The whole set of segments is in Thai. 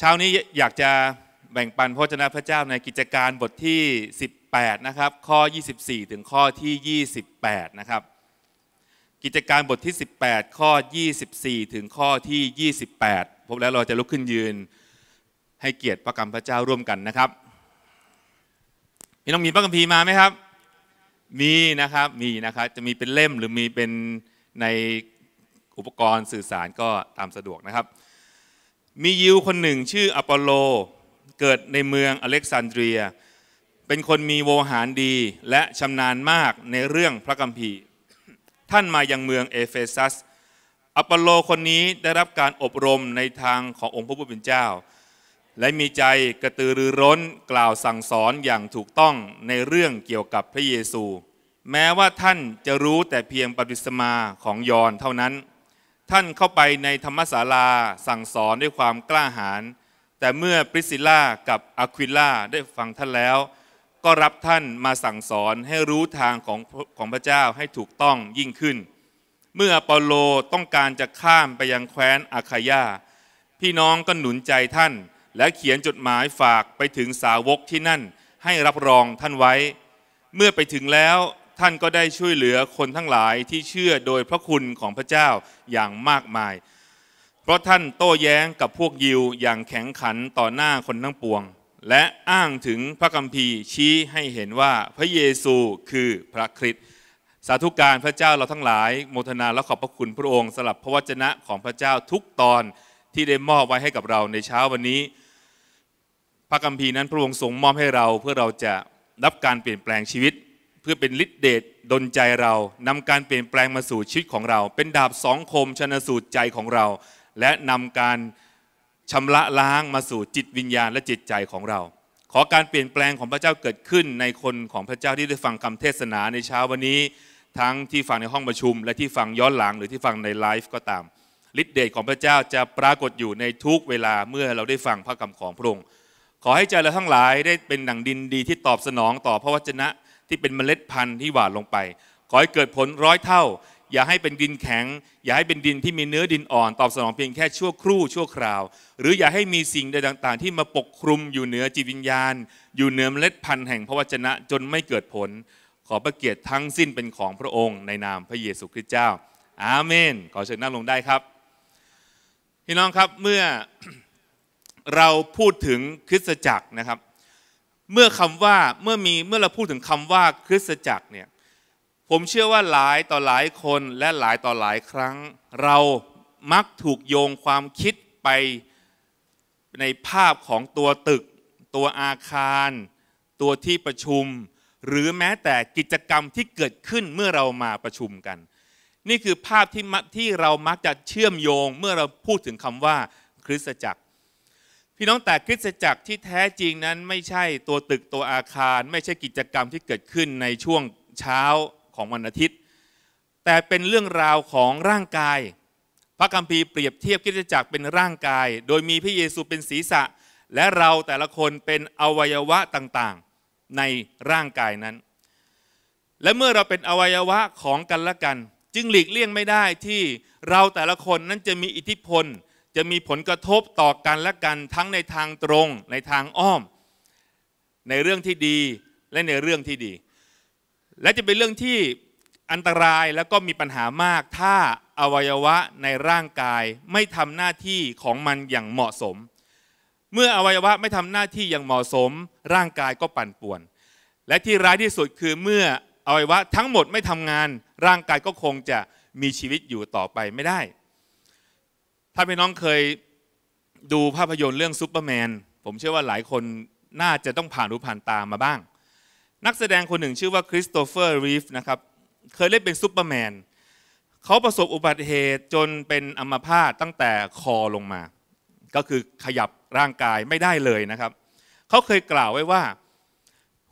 เช้านี้อยากจะแบ่งปันพระเจ้าพระเจ้าในกิจการบทที่ 18 นะครับ ข้อ 24 ถึงข้อที่ 28 นะครับ กิจการบทที่ 18 ข้อ 24 ถึงข้อที่ 28 พบแล้วเราจะลุกขึ้นยืน ให้เกียรติพระกรรมพระเจ้าร่วมกันนะครับมีน้องมีพระกัมภีมาไหมครับ มีนะครับ มีนะครับ จะมีเป็นเล่มหรือมีเป็นในอุปกรณ์สื่อสารก็ตามสะดวกนะครับมียิวคนหนึ่งชื่ออปอลโลเกิดในเมืองอเล็กซานเดรีย เป็นคนมีโวหารดีและชำนาญมากในเรื่องพระกัมภีร์ท่านมายังเมืองเอเฟซัสอปอลโลคนนี้ได้รับการอบรมในทางขององค์พระผู้เป็นเจ้า และมีใจกระตือรือร้นกล่าวสั่งสอนอย่างถูกต้องในเรื่องเกี่ยวกับพระเยซู แม้ว่าท่านจะรู้แต่เพียงปฏิสมาของยอนเท่านั้นท่านเข้าไปในธรรมศาลาสั่งสอนด้วยความกล้าหาญแต่เมื่อปริซิล่ากับอะควิล่าได้ฟังท่านแล้ว ก็รับท่านมาสั่งสอนให้รู้ทางของของพระเจ้าให้ถูกต้องยิ่งขึ้น เมื่อปอโลต้องการจะข้ามไปยังแคว้นอาคายา พี่น้องก็หนุนใจท่านและเขียนจดหมายฝากไปถึงสาวกที่นั่นให้รับรองท่านไว้ เมื่อไปถึงแล้วท่านก็ได้ช่วยเหลือคนทั้งหลายที่เชื่อโดยพระคุณของพระเจ้าอย่างมากมาย เพราะท่านโต้แย้งกับพวกยิวอย่างแข็งขันต่อหน้าคนทั้งปวง และอ้างถึงพระคัมภีร์ชี้ให้เห็นว่าพระเยซูคือพระคริสต์ สาธุการพระเจ้าเราทั้งหลาย โมทนาและขอบพระคุณพระองค์สลับพระวจนะของพระเจ้าทุกตอนที่ได้มอบไว้ให้กับเราในเช้าวันนี้ พระคัมภีร์นั้นพระองค์ทรงมอบให้เรา เพื่อเราจะรับการเปลี่ยนแปลงชีวิตื่อเป็นฤทธิเดชดลใจเรานำการเปลี่ยนแปลงมาสู่ชีวิตของเรา เป็นดาบสองคมชนสูตรใจของเรา และนำการชำระล้างมาสู่จิตวิญญาณและจิตใจของเรา ขอการเปลี่ยนแปลงของพระเจ้าเกิดขึ้นในคนของพระเจ้าที่ได้ฟังคำเทศนาในเช้าวันนี้ทั้งที่ฟังในห้องประชุมและที่ฟังย้อนหลังหรือที่ฟังในไลฟ์ก็ตามฤทธิเดชของพระเจ้าจะปรากฏอยู่ในทุกเวลาเมื่อเราได้ฟังพระคำของพระองค์ขอให้ใจเราทั้งหลายได้เป็นหนังดินดีที่ตอบสนองต่อพระวจนะที่เป็นเมล็ดพันธุ์ที่หว่านลงไป ขอให้เกิดผลร้อยเท่า อย่าให้เป็นดินแข็ง อย่าให้เป็นดินที่มีเนื้อดินอ่อนตอบสนองเพียงแค่ชั่วครู่ชั่วคราว หรืออย่าให้มีสิ่งใดต่างๆที่มาปกคลุม อยู่เหนือจิตวิญญาณ อยู่เหนือเมล็ดพันธุ์แห่งพระวจนะจนไม่เกิดผล ขอประเกียรติทั้งสิ้นเป็นของพระองค์ ในนามพระเยซูคริสต์เจ้า อาเมน ขอเชิญนั่งลงได้ครับพี่น้องครับเมื่อเราพูดถึงคริสตจักรนะครับเมื่อคำว่าเมื่อมีเมื่อเราพูดถึงคำว่าคริสตจักรเนี่ยผมเชื่อว่าหลายต่อหลายคนและหลายต่อหลายครั้ง เรามักถูกโยงความคิดไปในภาพของตัวตึก ตัวอาคาร ตัวที่ประชุม หรือแม้แต่กิจกรรมที่เกิดขึ้นเมื่อเรามาประชุมกัน นี่คือภาพที่ที่เรามักจะเชื่อมโยง เมื่อเราพูดถึงคำว่าคริสตจักรพี่น้องแต่คริสตจักรที่แท้จริงนั้นไม่ใช่ตัวตึกตัวอาคาร ไม่ใช่กิจกรรมที่เกิดขึ้นในช่วงเช้าของวันอาทิตย์ แต่เป็นเรื่องราวของร่างกาย พระคัมภีร์เปรียบเทียบคริสตจักรเป็นร่างกาย โดยมีพระเยซูเป็นศีรษะ และเราแต่ละคนเป็นอวัยวะต่างๆ ในร่างกายนั้น และเมื่อเราเป็นอวัยวะของกันและกัน จึงหลีกเลี่ยงไม่ได้ที่เราแต่ละคนนั้นจะมีอิทธิพลจะมีผลกระทบต่อกันและกันทั้งในทางตรงในทางอ้อม ในเรื่องที่ดีและในเรื่องที่ดี และจะเป็นเรื่องที่อันตรายแล้วก็มีปัญหามาก ถ้าอวัยวะในร่างกายไม่ทำหน้าที่ของมันอย่างเหมาะสม เมื่ออวัยวะไม่ทำหน้าที่อย่างเหมาะสมร่างกายก็ปั่นป่วน และที่ร้ายที่สุดคือเมื่ออวัยวะทั้งหมดไม่ทำงาน ร่างกายก็คงจะมีชีวิตอยู่ต่อไปไม่ได้ถ้าพี่น้องเคยดูภาพยนตร์เรื่องซูเปอร์แมนผมเชื่อว่าหลายคนน่าจะต้องผ่านรู้ผ่านตามมาบ้าง นักแสดงคนหนึ่งชื่อว่าคริสโตเฟอร์รีฟนะครับ เคยเล่นเป็นซูเปอร์แมนเขาประสบอุบัติเหตุ จนเป็นอัมพาตตั้งแต่คอลงมา ก็คือขยับร่างกายไม่ได้เลยนะครับ เขาเคยกล่าวไว้ว่า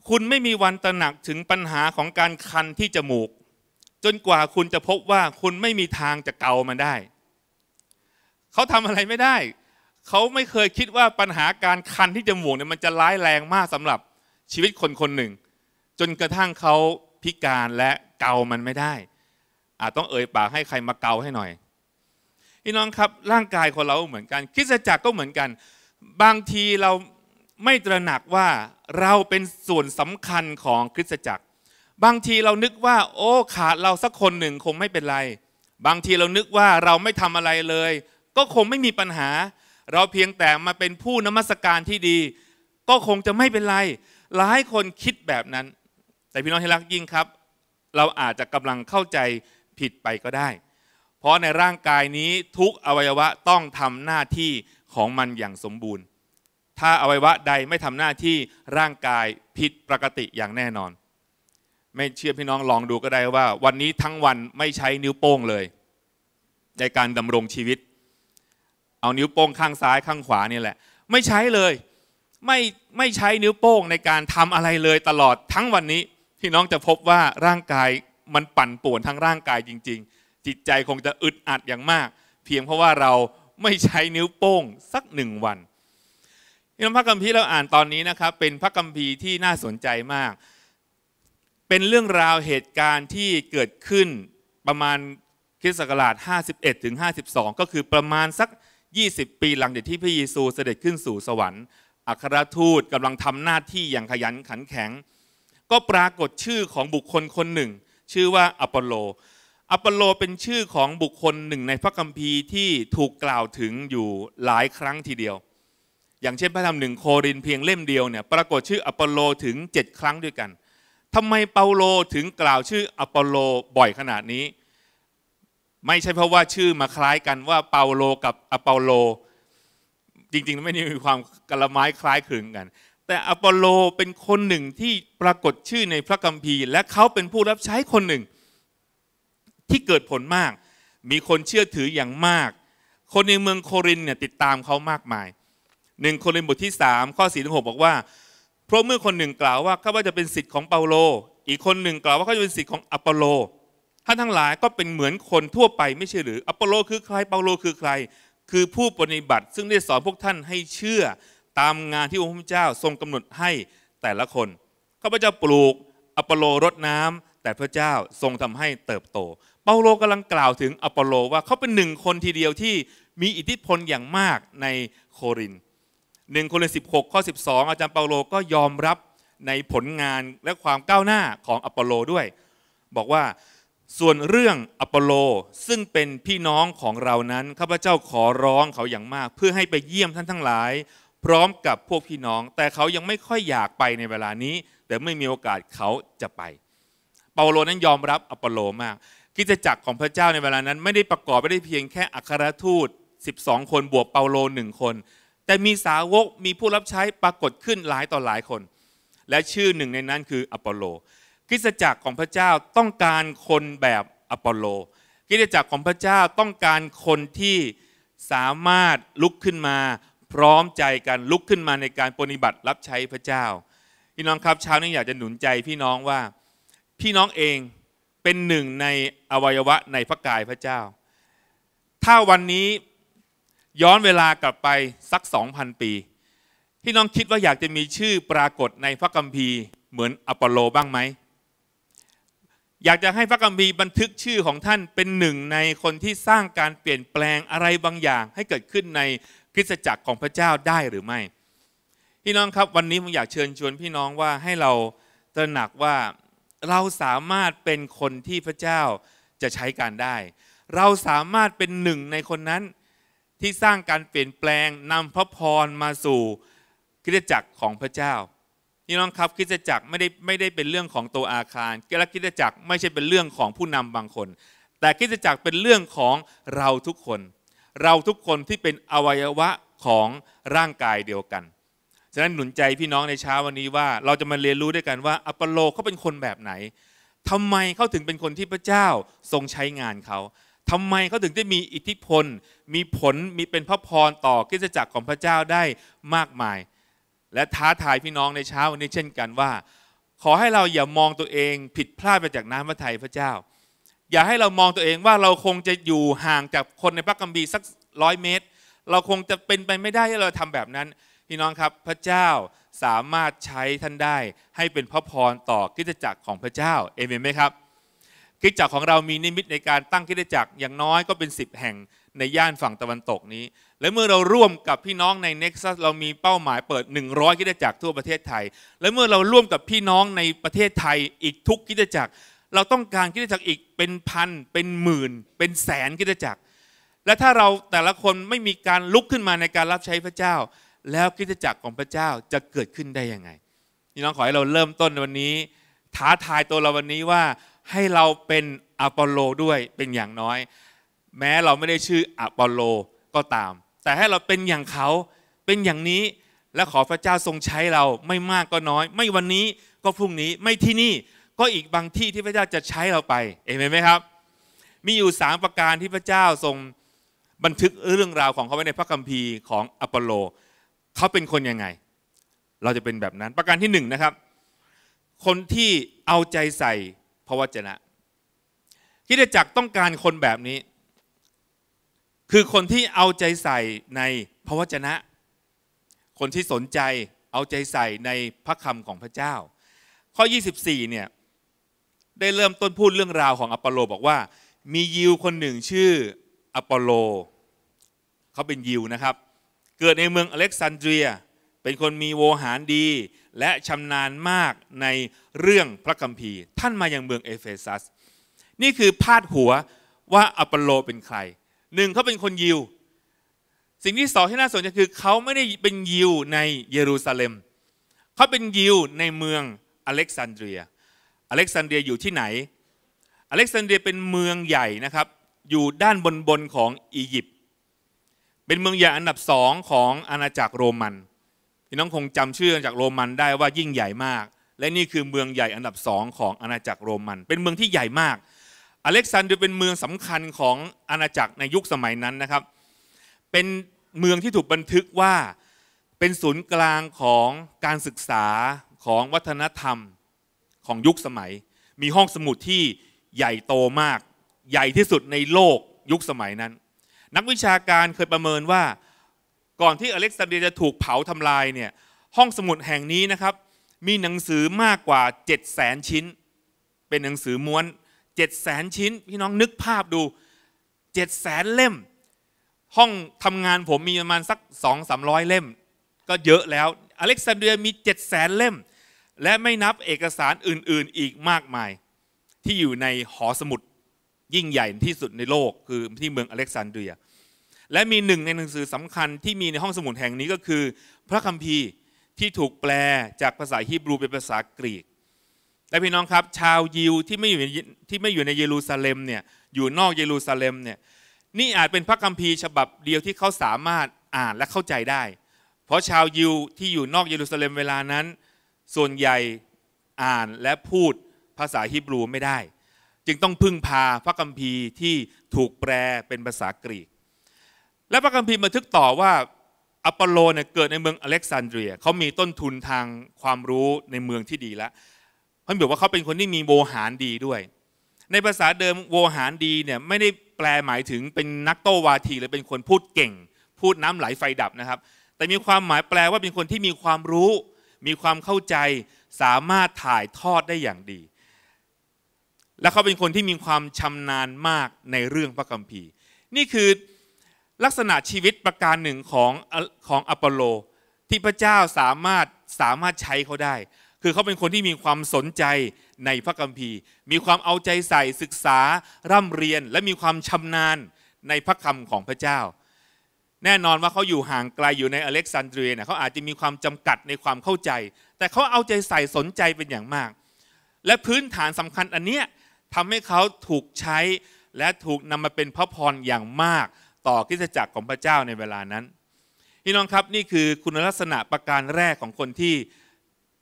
คุณไม่มีวันตระหนักถึงปัญหาของการคันที่จมูก จนกว่าคุณจะพบว่าคุณไม่มีทางจะเกามันได้เขาทำอะไรไม่ได้ เขาไม่เคยคิดว่าปัญหาการคันที่จมูกเนี่ยมันจะร้ายแรงมากสำหรับชีวิตคนคนหนึ่ง จนกระทั่งเขาพิการและเกามันไม่ได้ อาจต้องเอ่ยปากให้ใครมาเกาให้หน่อย พี่น้องครับร่างกายของเราเหมือนกันคิดจักรก็เหมือนกัน บางทีเราไม่ตระหนักว่าเราเป็นส่วนสำคัญของคริสตจักร บางทีเรานึกว่า โอ้ขาดเราสักคนหนึ่งคงไม่เป็นไร บางทีเรานึกว่าเราไม่ทำอะไรเลยก็คงไม่มีปัญหา เราเพียงแต่มาเป็นผู้นมัสการที่ดี ก็คงจะไม่เป็นไรหลายคนคิดแบบนั้น แต่พี่น้องที่รักยิ่งครับ เราอาจจะกำลังเข้าใจผิดไปก็ได้ เพราะในร่างกายนี้ทุกอวัยวะต้องทำหน้าที่ของมันอย่างสมบูรณ์ ถ้าอวัยวะใดไม่ทำหน้าที่ร่างกายผิดปกติอย่างแน่นอน ไม่เชื่อพี่น้องลองดูก็ได้ว่า วันนี้ทั้งวันไม่ใช้นิ้วโป้งเลย ในการดำรงชีวิตเอานิ้วโป้งข้างซ้ายข้างขวานี่แหละ ไม่ใช้เลย ไม่ไม่ใช้นิ้วโป้งในการทำอะไรเลยตลอดทั้งวันนี้พี่น้องจะพบว่าร่างกายมันปั่นป่วนทั้งร่างกายจริง ๆ จิตใจคงจะอึดอัดอย่างมาก เพียงเพราะว่าเราไม่ใช้นิ้วโป้งสักหนึ่งวันนี่พระคัมภีร์เราอ่านตอนนี้นะครับ เป็นพระคัมภีร์ที่น่าสนใจมาก เป็นเรื่องราวเหตุการณ์ที่เกิดขึ้นประมาณคริสต์ศักราช51ถึง52 ก็คือประมาณสัก20ปี หลังเด็กที่พระเยซูเสด็จขึ้นสู่สวรรค์อัครทูตกำลังทำหน้าที่อย่างขยันขันแข็ง ก็ปรากฏชื่อของบุคคลคนหนึ่ง ชื่อว่าอปอลโลอปอลโลเป็นชื่อของบุคคลหนึ่งในพระคัมภีร์ที่ถูกกล่าวถึงอยู่หลายครั้งทีเดียว อย่างเช่นพระธรรมหนึ่งโครินเพียงเล่มเดียวเนี่ยปรากฏชื่ออปอลโลถึง 7 ครั้งด้วยกันทำไมเปาโลถึงกล่าวชื่ออปอลโลบ่อยขนาดนี้ไม่ใช่เพราะว่าชื่อมาคล้ายกันว่าเปาโลกับอเปาโล จริงๆไม่ได้มีความกรไม้คล้ายคลึงกัน แต่อเปาโลเป็นคนหนึ่งที่ปรากฏชื่อในพระคัมภีร์ และเขาเป็นผู้รับใช้คนหนึ่ง ที่เกิดผลมาก มีคนเชื่อถืออย่างมาก คนในเมืองโครินเนี่ยติดตามเขามากมายหนึ่งโครินบทที่3ข้อ4ี่ถึงหบอกว่า เพราะเมื่อคนหนึ่งกล่าวว่าข้า่าจะเป็นสิทธิ์ของเปาโล อีกคนหนึ่งกล่าวว่าเขาจะเป็นสิทธิ์ของอปโลท่านทั้งหลายก็เป็นเหมือนคนทั่วไปไม่ใช่หรืออัปโลคือใครเปาโลคือใคร คือผู้ปฏิบัติ ซึ่งได้สอนพวกท่านให้เชื่อตามงานที่องค์พระเจ้าทรงกำหนดให้แต่ละคนข้าพเจ้าปลูกอัปโลรดน้ำ แต่พระเจ้าทรงทำให้เติบโต เปาโลกำลังกล่าวถึงอัปโลว่าเขาเป็นหนึ่งคนทีเดียวที่มีอิทธิพลอย่างมากในโครินหนึ่งโครินสิบหกข้อสิบสองอาจารย์เปาโลก็ยอมรับในผลงานและความก้าวหน้าของอัปโลด้วย บอกว่าส่วนเรื่องอปอลโลซึ่งเป็นพี่น้องของเรานั้นข้าพเจ้าขอร้องเขาอย่างมาก เพื่อให้ไปเยี่ยมท่านทั้งหลาย พร้อมกับพวกพี่น้อง แต่เขายังไม่ค่อยอยากไปในเวลานี้ แต่ไม่มีโอกาสเขาจะไป เปาโลนั้นยอมรับอปอลโลมากกิจจักรของพระเจ้าในเวลานั้นไม่ได้ประกอบไปได้เพียงแค่อัครทูต 12 คนบวกเปาโลหนึ่งคน แต่มีสาวกมีผู้รับใช้ปรากฏขึ้นหลายต่อหลายคน และชื่อหนึ่งในนั้นคืออปอลโลคริสตจักรของพระเจ้าต้องการคนแบบอปอลโลคริสตจักรของพระเจ้าต้องการคนที่สามารถลุกขึ้นมา พร้อมใจกันลุกขึ้นมาในการปฏิบัติรับใช้พระเจ้า พี่น้องครับเช้านี้อยากจะหนุนใจพี่น้องว่าพี่น้องเองเป็นหนึ่งในอวัยวะในพระกายพระเจ้า ถ้าวันนี้ย้อนเวลากลับไปสักสองพันปี พี่น้องคิดว่าอยากจะมีชื่อปรากฏในพระกัมภีร์เหมือนอปอลโลบ้างไหมอยากจะให้พระกัมพีบันทึกชื่อของท่านเป็นหนึ่งในคนที่สร้างการเปลี่ยนแปลงอะไรบางอย่างให้เกิดขึ้นในคริสตจักรของพระเจ้าได้หรือไม่พี่น้องครับวันนี้ผมอยากเชิญชวนพี่น้องว่าให้เราตระหนักว่าเราสามารถเป็นคนที่พระเจ้าจะใช้การได้ เราสามารถเป็นหนึ่งในคนนั้นที่สร้างการเปลี่ยนแปลงนำพระพรมาสู่คริสตจักรของพระเจ้าพี่น้องครับคิดจะจักไม่ได้ไม่ได้เป็นเรื่องของตัวอาคารและคิดจะจักไม่ใช่เป็นเรื่องของผู้นำบางคน แต่คิดจะจักเป็นเรื่องของเราทุกคน เราทุกคนที่เป็นอวัยวะของร่างกายเดียวกันฉะนั้นหนุนใจพี่น้องในเช้าวันนี้ว่าเราจะมาเรียนรู้ด้วยกันว่าอัปโลเขาเป็นคนแบบไหน ทำไมเขาถึงเป็นคนที่พระเจ้าทรงใช้งานเขาทำไมเขาถึงได้มีอิทธิพลมีผลมีเป็นพระพรต่อคิจจักของพระเจ้าได้มากมายและท้าทายพี่น้องในเช้าวันนี้เช่นกันว่า ขอให้เราอย่ามองตัวเองผิดพลาดไปจากน้ำพระทัยพระเจ้า อย่าให้เรามองตัวเองว่าเราคงจะอยู่ห่างจากคนในพระกัมบีสักร้อยเมตร เราคงจะเป็นไปไม่ได้ที่เราทำแบบนั้น พี่น้องครับพระเจ้าสามารถใช้ท่านได้ให้เป็นพระพรต่อกิจจักรของพระเจ้าเอเมนไหมครับกิจจักรของเรามีนิมิตในการตั้งกิจจักรอย่างน้อยก็เป็น 10แห่งในย่านฝั่งตะวันตกนี้ และเมื่อเราร่วมกับพี่น้องใน Nexus เรามีเป้าหมายเปิด 100 กิจจักรทั่วประเทศไทย และเมื่อเราร่วมกับพี่น้องในประเทศไทยอีกทุกกิจจักร เราต้องการกิจจักรอีกเป็นพันเป็นหมื่น เป็นแสนกิจจักร และถ้าเราแต่ละคนไม่มีการลุกขึ้นมาในการรับใช้พระเจ้า แล้วกิจจักรของพระเจ้าจะเกิดขึ้นได้ยังไงพี่น้องขอให้เราเริ่มต้นวันนี้ท้าทายตัวเราวันนี้ว่าให้เราเป็นอพอลโลด้วยเป็นอย่างน้อยแม้เราไม่ได้ชื่ออะปอลโลก็ตาม แต่ให้เราเป็นอย่างเขา เป็นอย่างนี้ และขอพระเจ้าทรงใช้เราไม่มากก็น้อย ไม่วันนี้ก็พรุ่งนี้ไม่ที่นี่ก็อีกบางที่ที่พระเจ้าจะใช้เราไป เอเมนไหมครับ มีอยู่สามประการที่พระเจ้าทรงบันทึกเรื่องราวของเขาไว้ในพระคัมภีร์ของอปอลโล เขาเป็นคนยังไง เราจะเป็นแบบนั้น ประการที่หนึ่งนะครับ คนที่เอาใจใส่พระวจนะคิดจักต้องการคนแบบนี้คือคนที่เอาใจใส่ในพระวจนะ คนที่สนใจเอาใจใส่ในพระคำของพระเจ้า ข้อ 24เนี่ยได้เริ่มต้นพูดเรื่องราวของอปอลโลบอกว่ามียิวคนหนึ่งชื่ออปอลโลเขาเป็นยิวนะครับ เกิดในเมืองอเล็กซานเดรีย เป็นคนมีโวหารดี และชำนาญมากในเรื่องพระคัมภีร์ ท่านมายังเมืองเอเฟซัส นี่คือพาดหัวว่าอปอลโลเป็นใครหนึ่งเขาเป็นคนยิว สิ่งที่สองที่น่าสนใจคือเขาไม่ได้เป็นยิวในเยรูซาเล็มเขาเป็นยิวในเมืองอเล็กซานเดรียอเล็กซานเดรียอยู่ที่ไหน อเล็กซานเดรียเป็นเมืองใหญ่นะครับ อยู่ด้านบนบนของอียิปต์เป็นเมืองใหญ่อันดับสองของอาณาจักรโรมันพี่น้องคงจำชื่ออาณาจักรโรมันได้ว่ายิ่งใหญ่มาก และนี่คือเมืองใหญ่อันดับสองของอาณาจักรโรมัน เป็นเมืองที่ใหญ่มากอเล็กซานเดอร์เป็นเมืองสำคัญของอาณาจักรในยุคสมัยนั้นนะครับ เป็นเมืองที่ถูกบันทึกว่าเป็นศูนย์กลางของการศึกษาของวัฒนธรรมของยุคสมัย มีห้องสมุดที่ใหญ่โตมาก ใหญ่ที่สุดในโลกยุคสมัยนั้น นักวิชาการเคยประเมินว่าก่อนที่อเล็กซานเดรียจะถูกเผาทำลายเนี่ย ห้องสมุดแห่งนี้นะครับมีหนังสือมากกว่า7 0 0 0 0 0ชิ้นเป็นหนังสือม้วนเจ็ดแสนชิ้น พี่น้องนึกภาพดูเจ็ดแสนเล่ม ห้องทำงานผมมีประมาณสักสองสามร้อยเล่มก็เยอะแล้วอเล็กซานเดรียมีเจ็ดแสนเล่ม และไม่นับเอกสารอื่นๆอีกมากมาย ที่อยู่ในหอสมุดยิ่งใหญ่ที่สุดในโลกคือที่เมืองอเล็กซานเดรียและมีหนึ่งในหนังสือสำคัญที่มีในห้องสมุดแห่งนี้ก็คือ พระคัมภีร์ที่ถูกแปลจากภาษาฮีบรูเป็นภาษากรีกและพี่น้อง ครับ ชาวยิวที่ไม่อยู่ที่ไม่อยู่ในเยรูซาเล็มเนี่ยอยู่นอกเยรูซาเล็มเนี่ยนี่อาจเป็นพระคัมภีร์ฉบับเดียวที่เขาสามารถอ่านและเข้าใจได้ เพราะชาวยิวที่อยู่นอกเยรูซาเล็มเวลานั้น ส่วนใหญ่อ่านและพูดภาษาฮิบรูไม่ได้ จึงต้องพึ่งพาพระคัมภีร์ที่ถูกแปลเป็นภาษากรีก และพระคัมภีร์บันทึกต่อว่าอปอลโลเนี่ยเกิดในเมืองอเล็กซานเดรียเขามีต้นทุนทางความรู้ในเมืองที่ดีแล้วพระบาบอกว่าเขาเป็นคนที่มีโวหารดีด้วย ในภาษาเดิมโวหารดีเนี่ยไม่ได้แปลหมายถึงเป็นนักโตวาทีหรือเป็นคนพูดเก่ง พูดน้ำไหลไฟดับนะครับ แต่มีความหมายแปลว่าเป็นคนที่มีความรู้ มีความเข้าใจ สามารถถ่ายทอดได้อย่างดี และเขาเป็นคนที่มีความชำนาญมากในเรื่องพระคัมภีร์ นี่คือลักษณะชีวิตประการหนึ่งของของอปอลโลที่พระเจ้าสามารถสามารถใช้เขาได้คือเขาเป็นคนที่มีความสนใจในพระคัมภีร์ มีความเอาใจใส่ศึกษาร่ำเรียน และมีความชำนาญในพระคำของพระเจ้า แน่นอนว่าเขาอยู่ห่างไกลอยู่ในอเล็กซานเดรียเนี่ยเขาอาจจะมีความจำกัดในความเข้าใจ แต่เขาเอาใจใส่สนใจเป็นอย่างมาก และพื้นฐานสำคัญอันเนี้ยทำให้เขาถูกใช้และถูกนำมาเป็นพระพรอย่างมากต่อคริสตจักรของพระเจ้าในเวลานั้นพี่น้องครับนี่คือคุณลักษณะประการแรกของคนที่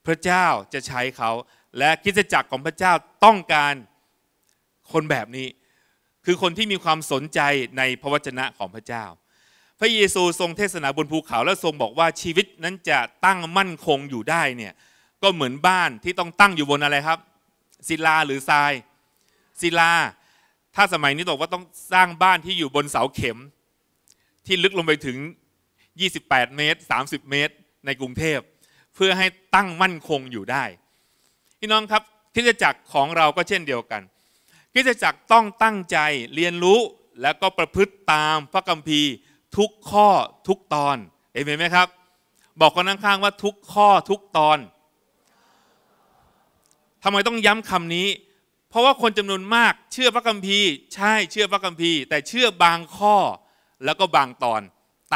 พระเจ้าจะใช้เขาและกิจจักรของพระเจ้าต้องการคนแบบนี้ คือคนที่มีความสนใจในพระวจนะของพระเจ้า พระเยซูทรงเทศนาบนภูเขาและทรงบอกว่าชีวิตนั้นจะตั้งมั่นคงอยู่ได้เนี่ยก็เหมือนบ้านที่ต้องตั้งอยู่บนอะไรครับ ศิลาหรือทรายศิลา ถ้าสมัยนี้บอกว่าต้องสร้างบ้านที่อยู่บนเสาเข็ม ที่ลึกลงไปถึง 28 เมตร 30 เมตรในกรุงเทพเพื่อให้ตั้งมั่นคงอยู่ได้พี่น้องครับคิดจักรของเราก็เช่นเดียวกันคิดจักรต้องตั้งใจเรียนรู้แล้วก็ประพฤติตามพระคัมภีร์ ทุกข้อทุกตอนเห็นไหมครับ บอกคนข้างๆว่าทุกข้อทุกตอนทำไมต้องย้ำคำนี้ เพราะว่าคนจำนวนมากเชื่อพระคัมภีร์ใช่เชื่อพระคัมภีร์ แต่เชื่อบางข้อแล้วก็บางตอน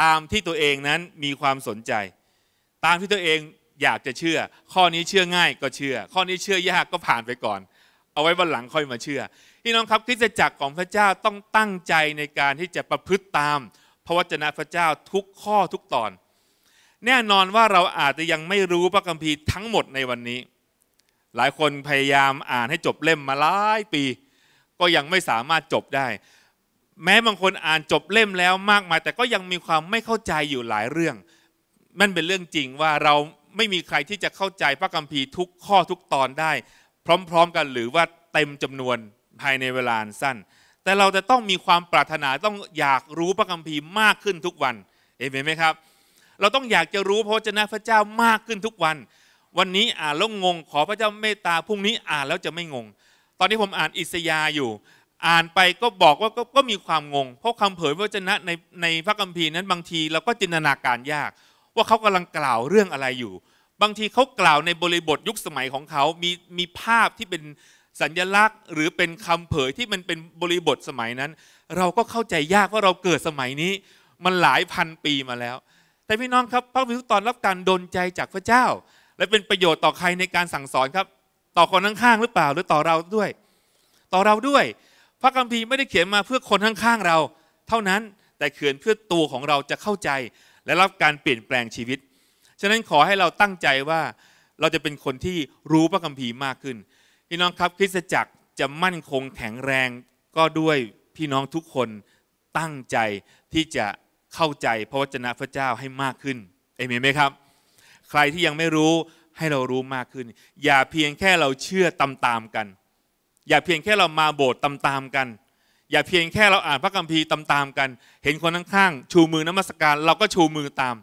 ตามที่ตัวเองนั้นมีความสนใจ ตามที่ตัวเองอยากจะเชื่อข้อนี้เชื่อง่ายก็เชื่อ ข้อนี้เชื่อยากก็ผ่านไปก่อน เอาไว้วันหลังค่อยมาเชื่อพี่น้องครับคริสตจักรของพระเจ้าต้องตั้งใจในการที่จะประพฤติตาม พระวจนะพระเจ้าทุกข้อทุกตอน แน่นอนว่าเราอาจจะยังไม่รู้พระคัมภีร์ทั้งหมดในวันนี้ หลายคนพยายามอ่านให้จบเล่มมาหลายปี ก็ยังไม่สามารถจบได้ แม้บางคนอ่านจบเล่มแล้วมากมาย แต่ก็ยังมีความไม่เข้าใจอยู่หลายเรื่อง มันเป็นเรื่องจริงว่าเราไม่มีใครที่จะเข้าใจพระคัมภีร์ทุกข้อทุกตอนได้ พร้อมๆกัน หรือว่าเต็มจำนวนภายในเวลาสั้น แต่เราจะต้องมีความปรารถนาต้องอยากรู้พระคัมภีร์มากขึ้นทุกวันเอเมนไหมครับ เราต้องอยากจะรู้พระเจ้าพระเจ้ามากขึ้นทุกวัน วันนี้อ่านแล้วงงขอพระเจ้าเมตตาพรุ่งนี้อ่านแล้วจะไม่งง ตอนนี้ผมอ่านอิสยาอยู่ อ่านไปก็บอกว่ากก็มีความงงเพราะคำเผยพระเจ้าในในพระคัมภีร์นั้นบางทีเราก็จินตนาการยากว่าเขากำลังกล่าวเรื่องอะไรอยู่ บางทีเขากล่าวในบริบทยุคสมัยของเขา มีมีภาพที่เป็นสัญญลักษณ์ หรือเป็นคำเผยที่มันเป็นบริบทสมัยนั้น เราก็เข้าใจยากว่าเราเกิดสมัยนี้มันหลายพันปีมาแล้ว แต่พี่น้องครับพระวิสุตอนรับการดนใจจากพระเจ้า และเป็นประโยชน์ต่อใครในการสั่งสอนครับ ต่อคนข้างๆหรือเปล่าหรือต่อเราด้วย ต่อเราด้วย พระคัมภีร์ไม่ได้เขียนมาเพื่อคนข้างๆเรา เท่านั้นแต่เขียนเพื่อตัวของเราจะเข้าใจและรับการเปลี่ยนแปลงชีวิต ฉะนั้นขอให้เราตั้งใจว่าเราจะเป็นคนที่รู้พระคัมภีร์มากขึ้น พี่น้องครับคริสตจักรจะมั่นคงแข็งแรงก็ด้วยพี่น้องทุกคนตั้งใจที่จะเข้าใจพระวจนะพระเจ้าให้มากขึ้น เอเมนไหมครับ ใครที่ยังไม่รู้ให้เรารู้มากขึ้น อย่าเพียงแค่เราเชื่อตามๆกัน อย่าเพียงแค่เรามาโบสถ์ตามๆกันอย่าเพียงแค่เราอ่านพระคัมภีร์ตามๆกัน เห็นคนข้างๆชูมือนมัสการเราก็ชูมือตาม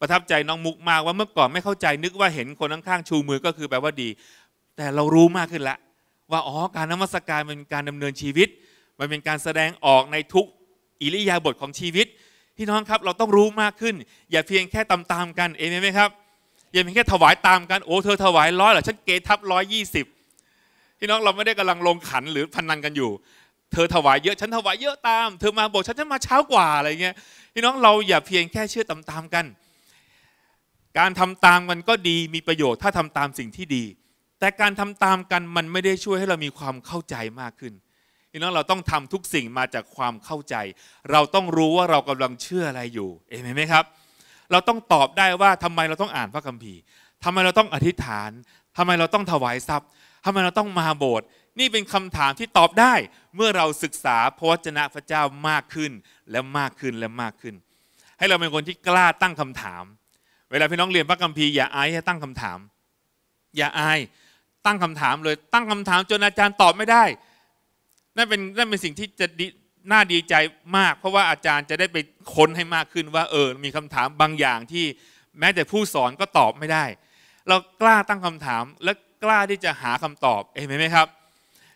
ประทับใจน้องมุกมากว่าเมื่อก่อนไม่เข้าใจนึกว่าเห็นคนข้างๆชูมือก็คือแปลว่าดี แต่เรารู้มากขึ้นละว่าอ๋อการนมัสการเป็นการดำเนินชีวิต มันเป็นการแสดงออกในทุกอิริยาบถของชีวิตพี่น้องครับเราต้องรู้มากขึ้น อย่าเพียงแค่ตามตามกันเองไหมครับอย่าเพียงแค่ถวายตามกันโอ้เธอถวายร้อยเหรอฉันเกทับร้อยยี่สิบพี่น้องเราไม่ได้กำลังลงขันหรือพนันกันอยู่เธอถวายเยอะ ฉันถวายเยอะตามเธอมาบอกฉันฉันมาเช้ากว่าอะไรเงี้ยพี่น้องเราอย่าเพียงแค่เชื่อตามๆกัน การทำตามมันก็ดีมีประโยชน์ถ้าทำตามสิ่งที่ดี แต่การทำตามกันมันไม่ได้ช่วยให้เรามีความเข้าใจมากขึ้น พี่น้องเราต้องทำทุกสิ่งมาจากความเข้าใจ เราต้องรู้ว่าเรากำลังเชื่ออะไรอยู่เอเมนไหมครับ เราต้องตอบได้ว่าทำไมเราต้องอ่านพระคัมภีร์ทำไมเราต้องอธิษฐาน ทำไมเราต้องถวายทรัพย์ทำไมเราต้องมาโบสถ์นี่เป็นคำถามที่ตอบได้เมื่อเราศึกษาพระวจนะพระเจ้ามากขึ้นและมากขึ้นและมากขึ้น ให้เราเป็นคนที่กล้าตั้งคำถาม เวลาพี่น้องเรียนพระคัมภีร์อย่าอายให้ตั้งคำถาม อย่าอาย ตั้งคำถามเลยตั้งคำถามจนอาจารย์ตอบไม่ได้นั่นเป็นนั่นเป็นสิ่งที่จะดีน่าดีใจมาก เพราะว่าอาจารย์จะได้ไปค้นให้มากขึ้นว่าเออมีคำถามบางอย่างที่แม้แต่ผู้สอนก็ตอบไม่ได้ เรากล้าตั้งคำถามและกล้าที่จะหาคำตอบเห็นไหมครับ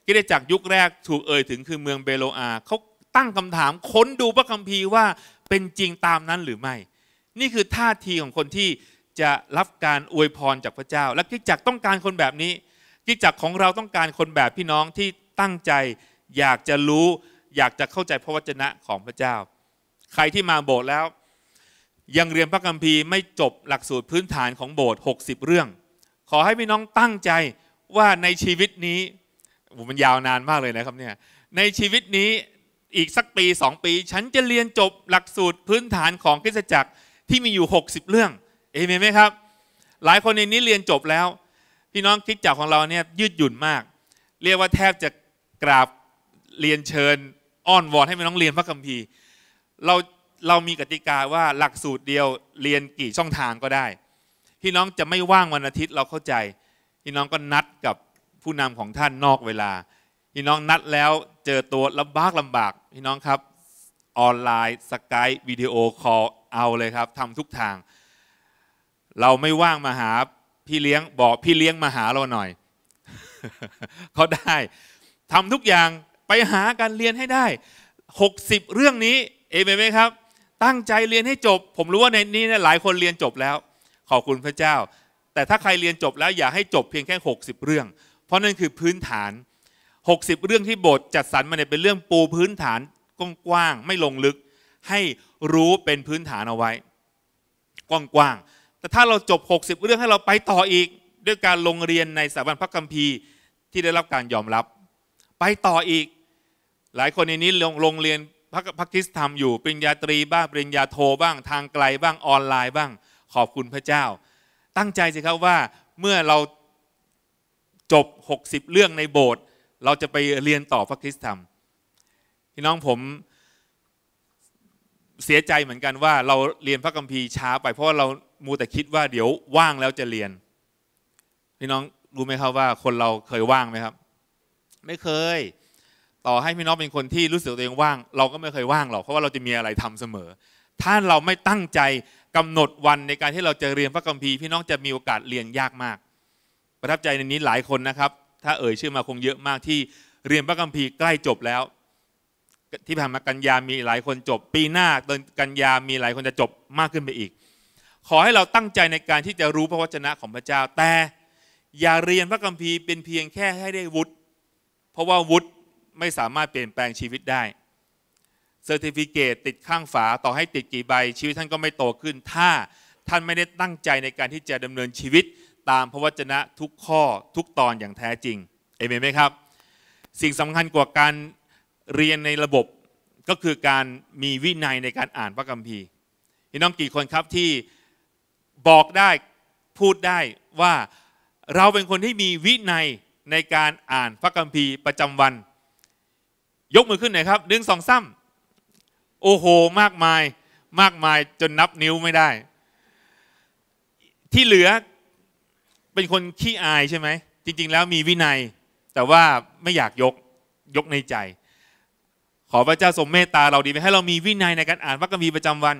กิจจักยุคแรกถูกเอ่ยถึง คือเมืองเบโลอาเขาตั้งคำถามค้นดูพระคัมภีร์ว่าเป็นจริงตามนั้นหรือไม่ นี่คือท่าทีของคนที่จะรับการอวยพรจากพระเจ้า และกิจจักต้องการคนแบบนี้กิจจักของเราต้องการคนแบบพี่น้องที่ตั้งใจอยากจะรู้ อยากจะเข้าใจพระวจนะของพระเจ้า ใครที่มาโบสถ์แล้วยังเรียนพระคัมภีร์ไม่จบหลักสูตรพื้นฐานของโบสถ์60เรื่อง ขอให้พี่น้องตั้งใจว่าในชีวิตนี้มันยาวนานมากเลยนะครับเนี่ยในชีวิตนี้อีกสักปีสองปี ฉันจะเรียนจบหลักสูตรพื้นฐานของคริสตจักรที่มีอยู่ 60 เรื่องเอเมนไหมครับ หลายคนในนี้เรียนจบแล้ว พี่น้องคริสตจักรของเราเนี่ยยืดหยุ่นมาก เรียกว่าแทบจะกราบเรียนเชิญอ้อนวอนให้พี่น้องเรียนพระคัมภีร์เราเรามีกติกาว่าหลักสูตรเดียวเรียนกี่ช่องทางก็ได้พี่น้องจะไม่ว่างวันอาทิตย์เราเข้าใจพี่น้องก็นัดกับผู้นำของท่านนอกเวลา พี่น้องนัดแล้วเจอตัวลำบากลำบาก พี่น้องครับออนไลน์สกายวิดีโอคอลเอาเลยครับทำทุกทาง เราไม่ว่างมาหาพี่เลี้ยงบอกพี่เลี้ยงมาหาเราหน่อยเขาได้ทำทุกอย่างไปหาการเรียนให้ได้ 60 เรื่องนี้เอเมนไหมครับ ตั้งใจเรียนให้จบ ผมรู้ว่าในนี้หลายคนเรียนจบแล้ว ขอบคุณพระเจ้า แต่ถ้าใครเรียนจบแล้วอย่าให้จบเพียงแค่60 เรื่องเพราะนั่นคือพื้นฐาน 60 เรื่องที่บทจัดสรรมาเนี่ยเป็นเรื่องปูพื้นฐานกว้างๆไม่ลงลึก ให้รู้เป็นพื้นฐานเอาไว้กว้างๆแต่ถ้าเราจบ 60 เรื่องให้เราไปต่ออีก ด้วยการลงเรียนในสถาบันพระคัมภีร์ ที่ได้รับการยอมรับไปต่ออีก หลายคนในนี้ลงลงเรียนพระพักทิสธรรมอยู่ปริญญาตรีบ้างปริญญาโทบ้างทางไกลบ้างออนไลน์บ้างขอบคุณพระเจ้า ตั้งใจสิครับว่าเมื่อเราจบ 60 เรื่องในโบสถ์เราจะไปเรียนต่อพระคริสตธรรม พี่น้องผมเสียใจเหมือนกันว่าเราเรียนพระคัมภีร์ช้าไปเพราะเรามูแต่คิดว่าเดี๋ยวว่างแล้วจะเรียนพี่น้องรู้ไหมครับว่าคนเราเคยว่างไหมครับ ไม่เคย ต่อให้พี่น้องเป็นคนที่รู้สึกตัวเองว่าง เราก็ไม่เคยว่างหรอกเพราะว่าเราจะมีอะไรทำเสมอ ถ้าเราไม่ตั้งใจกำหนดวันในการที่เราจะเรียนพระคัมภีร์พี่น้องจะมีโอกาสเรียนยากมากประทับใจในนี้หลายคนนะครับ ถ้าเอ่ยชื่อมาคงเยอะมากที่ เรียนพระคัมภีร์ใกล้จบแล้ว ที่ผ่านมากันยามีหลายคนจบ ปีหน้าเดิอนกันยามีหลายคนจะจบมากขึ้นไปอีก ขอให้เราตั้งใจในการที่จะรู้พระวจนะของพระเจ้าแต่อย่าเรียนพระคัมภีร์เป็นเพียงแค่ให้ได้วุฒิเพราะว่าวุฒิไม่สามารถเปลี่ยนแปลงชีวิตได้เซอร์ติฟิเคตติดข้างฝาต่อให้ติดกี่ใบชีวิตท่านก็ไม่โตขึ้นถ้า ท่านไม่ได้ตั้งใจในการที่จะดำเนินชีวิตตามพระวจนะทุกข้อทุกตอนอย่างแท้จริง เอเมนไหมครับ สิ่งสำคัญกว่าการเรียนในระบบก็คือการมีวินัยในการอ่านพระคัมภีร์พี่น้องกี่คนครับที่บอกได้พูดได้ว่าเราเป็นคนที่มีวินัยในการอ่านพระคัมภีร์ประจำวัน ยกมือขึ้นหน่อยครับหนึ่งสองซ้ำโอ้โหมากมายมากมายจนนับนิ้วไม่ได้ ที่เหลือเป็นคนขี้อายใช่ไหมจริงๆ แล้วมีวินัย แต่ว่าไม่อยากยกยกในใจ ขอพระเจ้าทรงเมตตาเราดีไปให้เรามีวินัยในการอ่านพระคัมภีร์ประจำวัน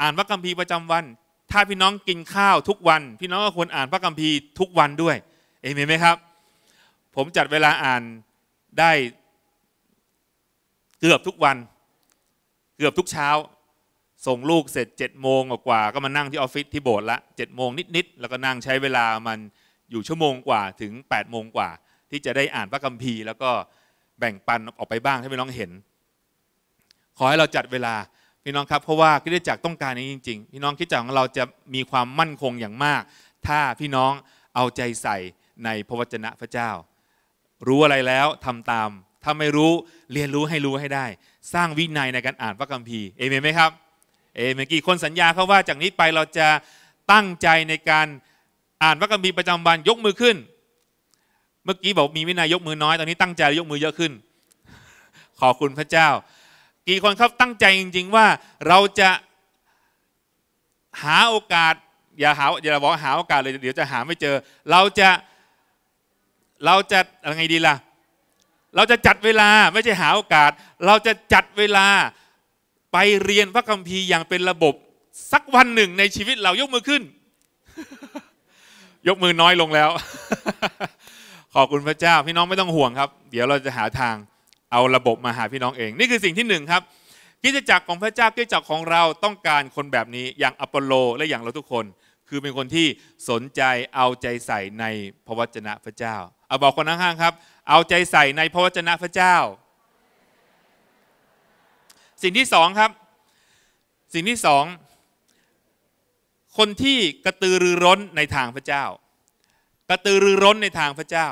อ่านพระคัมภีร์ประจำวัน ถ้าพี่น้องกินข้าวทุกวัน พี่น้องก็ควรอ่านพระคัมภีร์ทุกวันด้วยเอเมนไหมครับ ผมจัดเวลาอ่านได้เกือบทุกวัน เกือบทุกเช้าส่งลูกเสร็จ7จ็ดโมงกว่าก็มานั่งที่ออฟฟิศที่โบสถ์ละ7จ็ดโมงนิดๆ แล้วก็นั่งใช้เวลามันอยู่ชั่วโมงกว่าถึง8ปดโมงกว่า ที่จะได้อ่านพระคัมภีร์ แล้วก็แบ่งปันออกไปบ้างให้พี่น้องเห็น ขอให้เราจัดเวลาพี่น้องครับเพราะว่าคิดจักต้องการนี้จริง ๆพี่น้องคิดจักของเราจะมีความมั่นคงอย่างมาก ถ้าพี่น้องเอาใจใส่ในพระวจนะพระเจ้า รู้อะไรแล้วทำตาม ถ้าไม่รู้เรียนรู้ให้รู้ให้ได้ สร้างวินัยในการอ่านพระคัมภีร์เอเมนไหมครับเอเมกี่คนสัญญาเขาว่าจากนี้ไปเราจะตั้งใจในการอ่านพระคัมภีร์ประจำวันยกมือขึ้น เมื่อกี้บอกมีวินัยยกมือน้อย ตอนนี้ตั้งใจยกมือเยอะขึ้น ขอบคุณพระเจ้า กี่คนครับตั้งใจจริงๆว่าเราจะหาโอกาส อย่าหาอย่าบอกหาโอกาสเลยเดี๋ยวจะหาไม่เจอ เราจะเราจะอะไรดีล่ะเราจะจัดเวลาไม่ใช่หาโอกาส เราจะจัดเวลาไปเรียนพระคัมภีร์อย่างเป็นระบบสักวันหนึ่งในชีวิตเรายกมือขึ้น ยกมือน้อยลงแล้ว ขอบคุณพระเจ้าพี่น้องไม่ต้องห่วงครับ เดี๋ยวเราจะหาทางเอาระบบมาหาพี่น้องเอง นี่คือสิ่งที่หนึ่งครับกิจจักรของพระเจ้ากิจจักรของเราต้องการคนแบบนี้อย่างอปอลโลและอย่างเราทุกคน คือเป็นคนที่สนใจเอาใจใส่ในพระวจนะพระเจ้า เอาบอกคนข้างๆครับ เอาใจใส่ในพระวจนะพระเจ้าสิ่งที่สองครับ สิ่งที่สองคนที่กระตือรือร้นในทางพระเจ้า กระตือรือร้นในทางพระเจ้า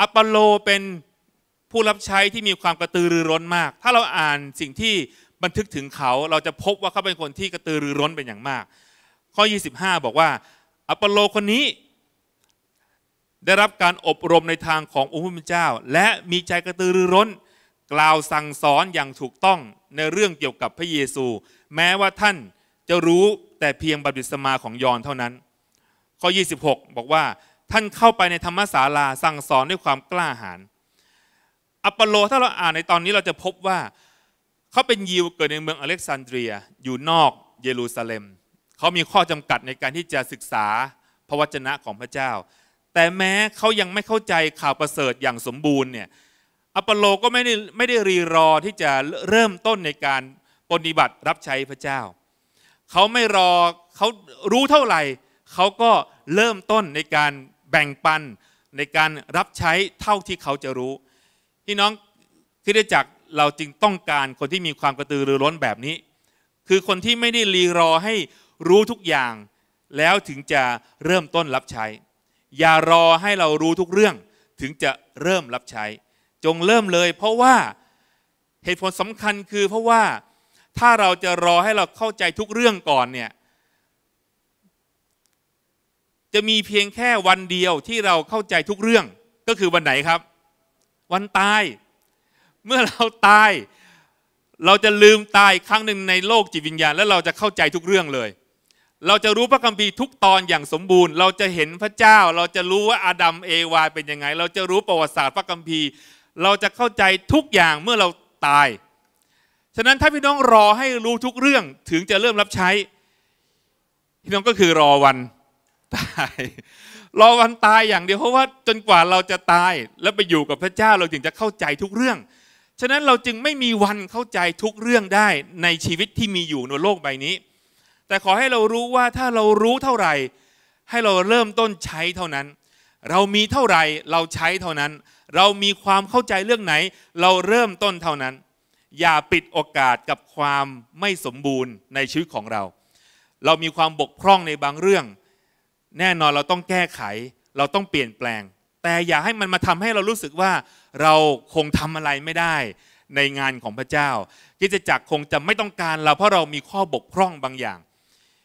อัปโลเป็นผู้รับใช้ที่มีความกระตือรือร้นมาก ถ้าเราอ่านสิ่งที่บันทึกถึงเขาเราจะพบว่าเขาเป็นคนที่กระตือรือร้นเป็นอย่างมาก ข้อ 25 บอกว่า อัปโลคนนี้ได้รับการอบรมในทางขององค์พระเจ้า และมีใจกระตือรือร้นกล่าวสั่งสอนอย่างถูกต้องในเรื่องเกี่ยวกับพระเยซู แม้ว่าท่านจะรู้แต่เพียงบัพติศมาของยอนเท่านั้น ข้อ 26 บอกว่าท่านเข้าไปในธรรมศาลาสั่งสอนด้วยความกล้าหาญอัปโปโลถ้าเราอ่านในตอนนี้เราจะพบว่าเขาเป็นยิวเกิดในเมืองอเล็กซานเดรียอยู่นอกเยรูซาเล็มเขามีข้อจำกัดในการที่จะศึกษาพระวจนะของพระเจ้า แต่แม้เขายังไม่เข้าใจข่าวประเสริฐอย่างสมบูรณ์เนี่ยอัปโลก็ไม่ได้ไม่ได้รีรอที่จะเริ่มต้นในการปฏิบัติรับใช้พระเจ้า เขาไม่รอเขารู้เท่าไหร่เขาก็เริ่มต้นในการแบ่งปันในการรับใช้เท่าที่เขาจะรู้พี่น้องคิด้จากเราจึงต้องการคนที่มีความกระตือรือร้นแบบนี้ คือคนที่ไม่ได้รีรอให้รู้ทุกอย่าง แล้วถึงจะเริ่มต้นรับใช้ อย่ารอให้เรารู้ทุกเรื่องถึงจะเริ่มรับใช้จงเริ่มเลยเพราะว่าเหตุผลสำคัญคือ เพราะว่าถ้าเราจะรอให้เราเข้าใจทุกเรื่องก่อนเนี่ยจะมีเพียงแค่วันเดียวที่เราเข้าใจทุกเรื่องก็คือวันไหนครับ วันตาย เมื่อเราตาย เราจะลืมตายครั้งหนึ่งในโลกจิตวิญญาณแล้วเราจะเข้าใจทุกเรื่องเลย เราจะรู้พระคัมภีร์ทุกตอนอย่างสมบูรณ์ เราจะเห็นพระเจ้า เราจะรู้ว่าอาดัมเอวาเป็นยังไงเราจะรู้ประวัติศาสตร์พระคัมภีร์เราจะเข้าใจทุกอย่างเมื่อเราตาย ฉะนั้นถ้าพี่น้องรอให้รู้ทุกเรื่องถึงจะเริ่มรับใช้ พี่น้องก็คือรอวันตาย รอวันตายอย่างเดียวเพราะว่าจนกว่าเราจะตายแล้วไปอยู่กับพระเจ้าเราถึงจะเข้าใจทุกเรื่อง ฉะนั้นเราจึงไม่มีวันเข้าใจทุกเรื่องได้ในชีวิตที่มีอยู่ในโลกใบนี้ แต่ขอให้เรารู้ว่าถ้าเรารู้เท่าไหร่ให้เราเริ่มต้นใช้เท่านั้น เรามีเท่าไหร่เราใช้เท่านั้นเรามีความเข้าใจเรื่องไหน เราเริ่มต้นเท่านั้น อย่าปิดโอกาสกับความไม่สมบูรณ์ในชีวิตของเรา เรามีความบกพร่องในบางเรื่อง แน่นอนเราต้องแก้ไขเราต้องเปลี่ยนแปลง แต่อย่าให้มันมาทำให้เรารู้สึกว่าเราคงทำอะไรไม่ได้ ในงานของพระเจ้าคิจะจักคงจะไม่ต้องการเราเพราะเรามีข้อบกพร่องบางอย่าง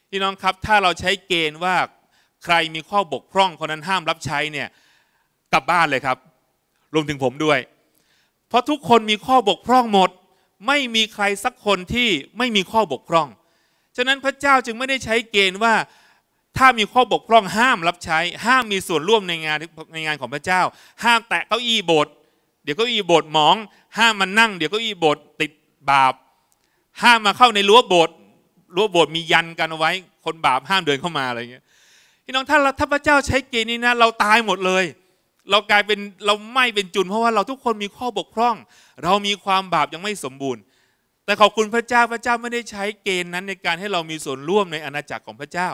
พี่น้องครับถ้าเราใช้เกณฑ์ว่าใครมีข้อบกพร่องคนนั้นห้ามรับใช้เนี่ยกลับบ้านเลยครับรวมถึงผมด้วย เพราะทุกคนมีข้อบกพร่องหมด ไม่มีใครสักคนที่ไม่มีข้อบกพร่อง ฉะนั้นพระเจ้าจึงไม่ได้ใช้เกณฑ์ว่าถ้ามีข้อบกพร่องห้ามรับใช้ห้ามมีส่วนร่วมในงานในงานของพระเจ้า ห้ามแตะเก้าอี้โบสถ์เดี๋ยวก็อี้โบสถ์หมอง ห้ามมันนั่งเดี๋ยวก็อี้โบสถ์ติดบาป ห้ามมาเข้าในรั้วโบสถ์รั้วโบสถ์มียันกันเอาไว้ คนบาปห้ามเดินเข้ามาอะไรเงี้ยพี่น้องถ้าถ้าพระเจ้าใช้เกณฑ์นี้นะเราตายหมดเลยเรากลายเป็นเราไม่เป็นจุน เพราะว่าเราทุกคนมีข้อบกพร่อง เรามีความบาปยังไม่สมบูรณ์ แต่ขอบคุณพระเจ้าพระเจ้าไม่ได้ใช้เกณฑ์นั้นในการให้เรามีส่วนร่วมในอาณาจักรของพระเจ้า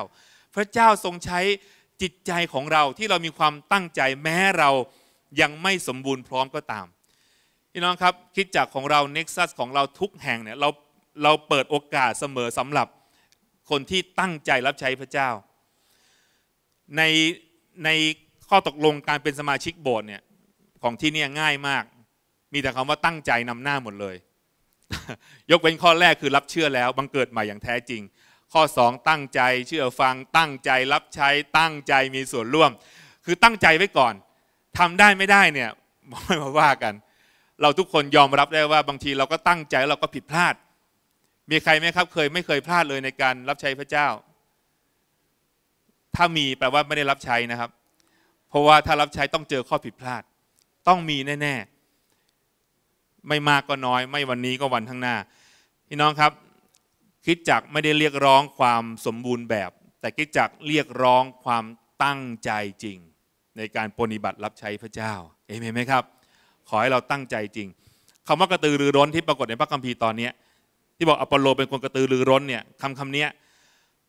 พระเจ้าทรงใช้จิตใจของเราที่เรามีความตั้งใจแม้เรายังไม่สมบูรณ์พร้อมก็ตามพี่น้องครับคิดจักของเราเน็กซัสของเราทุกแห่งเนี่ยเราเราเปิดโอกาสเสมอสำหรับคนที่ตั้งใจรับใช้พระเจ้าในในข้อตกลงการเป็นสมาชิกโบสถ์เนี่ยของที่นี่ง่ายมาก มีแต่คำว่าตั้งใจนำหน้าหมดเลย ยกเว้นข้อแรกคือรับเชื่อแล้ว บังเกิดใหม่อย่างแท้จริง ข้อ 2 ตั้งใจ เชื่อฟังตั้งใจรับใช้ตั้งใจมีส่วนร่วม คือตั้งใจไว้ก่อน ทำได้ไม่ได้เนี่ยไม่มาว่ากัน เราทุกคนยอมรับได้ว่าบางทีเราก็ตั้งใจเราก็ผิดพลาด มีใครไหมครับ เคยไม่เคยพลาดเลยในการรับใช้พระเจ้า ถ้ามีแปลว่าไม่ได้รับใช้นะครับเพราะว่าถ้ารับใช้ต้องเจอข้อผิดพลาด ต้องมีแน่ ๆ ไม่มากก็น้อยไม่วันนี้ก็วันข้างหน้า พี่น้องครับ คิดจักไม่ได้เรียกร้องความสมบูรณ์แบบ แต่คิดจักเรียกร้องความตั้งใจจริง ในการปฏิบัติรับใช้พระเจ้าเอเมนไหมครับ ขอให้เราตั้งใจจริงคำว่ากระตือรือร้นที่ปรากฏในพระคัมภีร์ตอนนี้ที่บอกอปอลโลเป็นคนกระตือรือร้นเนี่ยคำคำนี้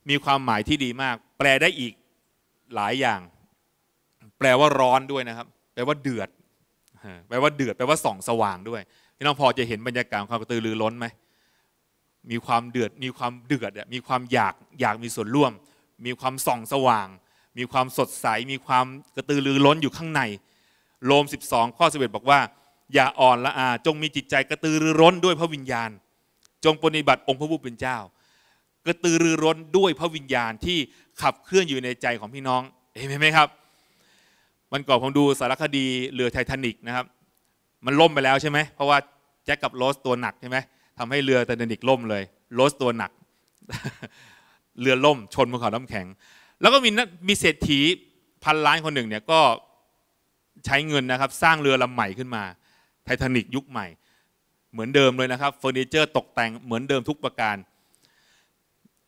มีความหมายที่ดีมาก แปลได้อีกหลายอย่างแปลว่าร้อนด้วยนะครับ แปลว่าเดือดแปลว่าเดือดแปลว่าส่องสว่างด้วย พี่น้องพอจะเห็นบรรยากาศความกระตือรือร้นไหมมีความเดือดมีความเดือดมีความอยากอยากมีส่วนร่วม มีความส่องสว่าง มีความสดใสมีความกระตือรือร้นอยู่ข้างในโลม12 ข้อเส็ดบอกว่า อย่าอ่อนละอาจงมีจิตใจกระตือรือร้นด้วยพระวิญญาณ จงปฏิบัติองค์พระผู้เป็นเจ้า กระตือรือร้นด้วยพระวิญญาณที่ขับเคลื่อนอยู่ในใจของพี่น้องเห็นไหมครับวันก่อนผมดูสารคดีเรือไททานิกนะครับมันล่มไปแล้วใช่ไหมเพราะว่าแจ็คกับโรสตัวหนักใช่ไหมทำให้เรือไททานิกล่มเลยโรสตัวหนัก เรือล่มชนภูเขาน้ำแข็ง แล้วก็มีมีเศรษฐีพันล้านคนหนึ่งเนี่ยก็ใช้เงินนะครับ สร้างเรือลำใหม่ขึ้นมา ไททานิกยุคใหม่เหมือนเดิมเลยนะครับเฟอร์นิเจอร์ตกแต่งเหมือนเดิมทุกประการ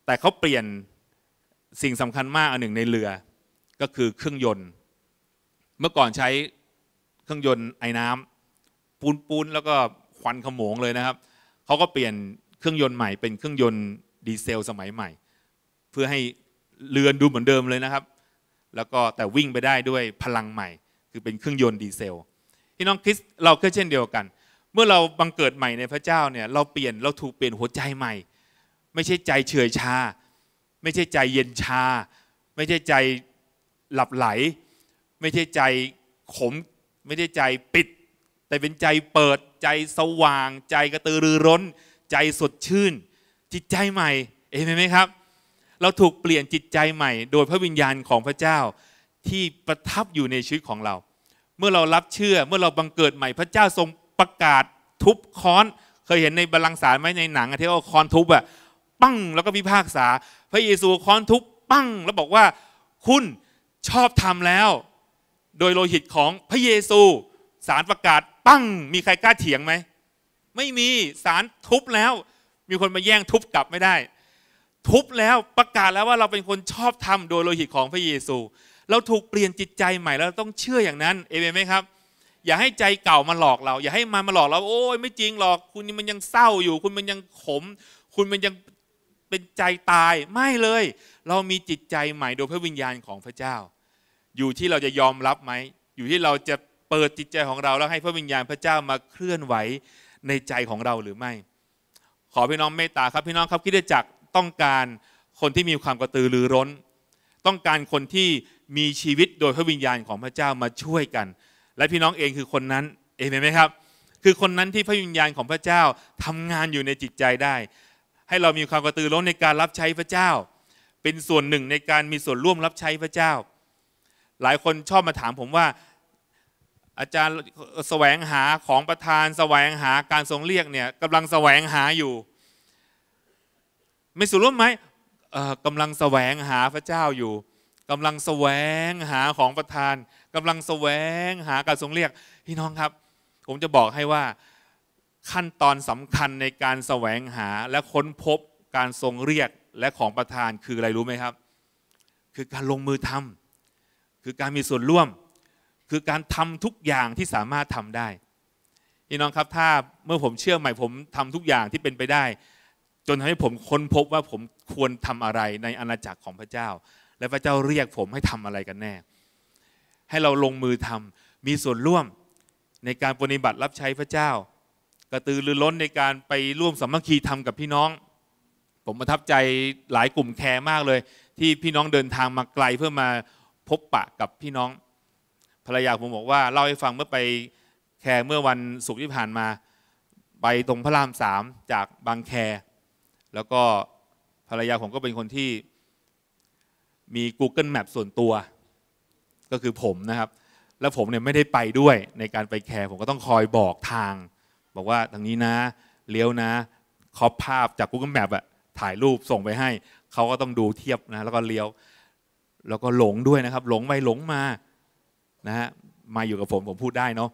แต่เขาเปลี่ยนสิ่งสำคัญมากอันหนึ่งในเรือก็คือเครื่องยนต์เมื่อก่อนใช้เครื่องยนต์ไอ้น้ำ ปูนปูนแล้วก็ควันขโมงเลยนะครับ เขาก็เปลี่ยนเครื่องยนต์ใหม่เป็นเครื่องยนต์ดีเซล สมัยใหม่ เพื่อให้เรือนดูเหมือนเดิมเลยนะครับ แล้วก็แต่วิ่งไปได้ด้วยพลังใหม่ คือเป็นเครื่องยนต์ดีเซลพี่น้องคริสเราก็เช่นเดียวกัน เมื่อเราบังเกิดใหม่ในพระเจ้าเนี่ยเราเปลี่ยนเราถูกเปลี่ยนหัวใจใหม่ ไม่ใช่ใจเฉื่อยชา ไม่ใช่ใจเย็นชา ไม่ใช่ใจหลับไหลไม่ใช่ใจขม ไม่ใช่ใจปิด แต่เป็นใจเปิดใจสว่าง ใจกระตือรือร้น ใจสดชื่น จิตใจใหม่เห็นไหมครับ เราถูกเปลี่ยนจิตใจใหม่ โดยพระวิญญาณของพระเจ้าที่ประทับอยู่ในชีวิตของเรา เมื่อเรารับเชื่อเมื่อเราบังเกิดใหม่ พระเจ้าทรงประกาศทุบค้อน เคยเห็นในบาลังสารไหมในหนังที่เขาค้อนทุบอะปั้งแล้วก็พิพากษา พระเยซูค้อนทุบปั้ง แล้วบอกว่าคุณชอบทำแล้วโดยโลหิตของพระเยซูสารประกาศปั้งมีใครกล้าเถียงไหมไม่มีสารทุบแล้ว มีคนมาแย่งทุบกลับไม่ได้ ทุบแล้วประกาศแล้วว่าเราเป็นคนชอบทำโดยโลหิตของพระเยซู เราถูกเปลี่ยนจิตใจใหม่แล้วต้องเชื่ออย่างนั้นเอเมนไหมครับ อย่าให้ใจเก่ามาหลอกเรา อย่าให้มันมาหลอกเราโอ้ยไม่จริงหรอก คุณมันยังเศร้าอยู่ คุณมันยังขม คุณมันยังเป็นใจตายไม่เลย เรามีจิตใจใหม่โดยพระวิญญาณของพระเจ้าอยู่ที่เราจะยอมรับไหม อยู่ที่เราจะเปิดจิตใจของเราแล้วให้พระวิญญาณพระเจ้ามาเคลื่อนไหวในใจของเราหรือไม่ ขอพี่น้องเมตตาครับพี่น้องครับคิดจักต้องการคนที่มีความกระตือรือร้น ต้องการคนที่มีชีวิตโดยพระวิญญาณของพระเจ้ามาช่วยกัน และพี่น้องเองคือคนนั้น เองไหมครับ คือคนนั้นที่พระวิญญาณของพระเจ้าทำงานอยู่ในจิตใจได้ ให้เรามีความกระตือร้นในการรับใช้พระเจ้า เป็นส่วนหนึ่งในการมีส่วนร่วมรับใช้พระเจ้าหลายคนชอบมาถามผมว่าอาจารย์แสวงหาของประธาน แสวงหาการทรงเรียกเนี่ยกำลังแสวงหาอยู่ ไม่สุรุร่มไหมกำลังแสวงหาพระเจ้าอยู่กำลังแสวงหาของประธานกำลังแสวงหาการทรงเรียกพี่น้องครับ ผมจะบอกให้ว่าขั้นตอนสำคัญในการแสวงหาและค้นพบการทรงเรียกและของประธานคืออะไรรู้ไหมครับ คือการลงมือทำคือการมีส่วนร่วมคือการทำทุกอย่างที่สามารถทำได้ พี่น้องครับถ้าเมื่อผมเชื่อใหม่ผมทำทุกอย่างที่เป็นไปได้ จนทำให้ผมค้นพบว่าผมควรทำอะไรในอาณาจักรของพระเจ้า และพระเจ้าเรียกผมให้ทำอะไรกันแน่ ให้เราลงมือทำมีส่วนร่วมในการปฏิบัติรับใช้พระเจ้า กระตือรือร้นในการไปร่วมสามัคคีทำกับพี่น้อง ผมประทับใจหลายกลุ่มแคร์มากเลยที่พี่น้องเดินทางมาไกลเพื่อมาพบปะกับพี่น้อง ภรรยาผมบอกว่า เล่าให้ฟังเมื่อไปแคร์เมื่อวันศุกร์ที่ผ่านมา ไปตรงพระรามสามจากบางแค แล้วก็ภรรยาผมก็เป็นคนที่มี Google Map ส่วนตัว ก็คือผมนะครับ แล้วผมเนี่ยไม่ได้ไปด้วย ในการไปแคร์ผมก็ต้องคอยบอกทาง บอกว่าทางนี้นะ เลี้ยวนะคอปภาพจาก Google Map อะถ่ายรูปส่งไปให้ เขาก็ต้องดูเทียบนะ แล้วก็เลี้ยวแล้วก็หลงด้วยนะครับหลงไปหลงมานะฮะมาอยู่กับผมผมพูดได้เนาะ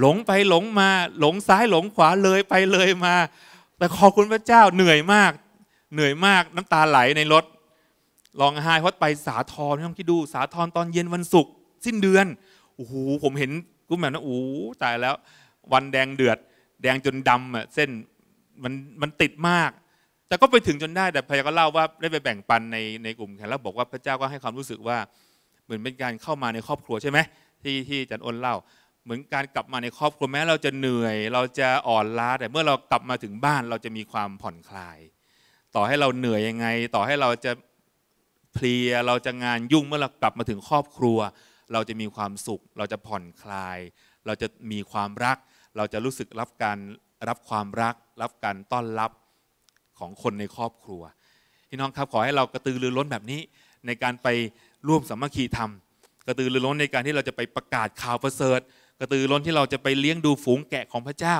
หลงไปหลงมา หลงซ้ายหลงขวาเลยไปเลยมา แต่ขอบคุณพระเจ้าเหนื่อยมาก เหนื่อยมากน้ำตาไหลในรถ ลองไห้เพราะไปสาทรต้องคิดดูสาทรตอนเย็นวันศุกร์สิ้นเดือนโอ้โหผมเห็นกุ้งแบบนั้นโอ้ตายแล้ววันแดงเดือด แดงจนดำอ่ะเส้นมันมันติดมากแต่ก็ไปถึงจนได้แต่พระยาก็เล่าว่าได้ไปแบ่งปัน ในในกลุ่มแขกแล้วบอกว่าพระเจ้าก็ให้ความรู้สึกว่า เหมือนเป็นการเข้ามาในครอบครัวใช่ไหมที่ที่จันอ้นเล่า เหมือนการกลับมาในครอบครัวแม้ เราจะเหนื่อยเราจะอ่อนล้าแต่เมื่อเรากลับมาถึงบ้าน เราจะมีความผ่อนคลาย ต่อให้เราเหนื่อยยังไง ต่อให้เราจะเพลียเราจะงานยุ่งเมื่อเรากลับมาถึงครอบครัว เราจะมีความสุข เราจะผ่อนคลาย เราจะมีความรัก เราจะรู้สึกรับการรับความรัก รับการต้อนรับของคน ในครอบครัว พี่น้องครับขอให้เรากระตือรือร้นแบบนี้ในการไปร่วมสามัคคีธรรมกระตือรือร้นในการที่เราจะไปประกาศข่าวประเสริฐกระตือร้นที่เราจะไปเลี้ยงดูฝูงแกะของพระเจ้า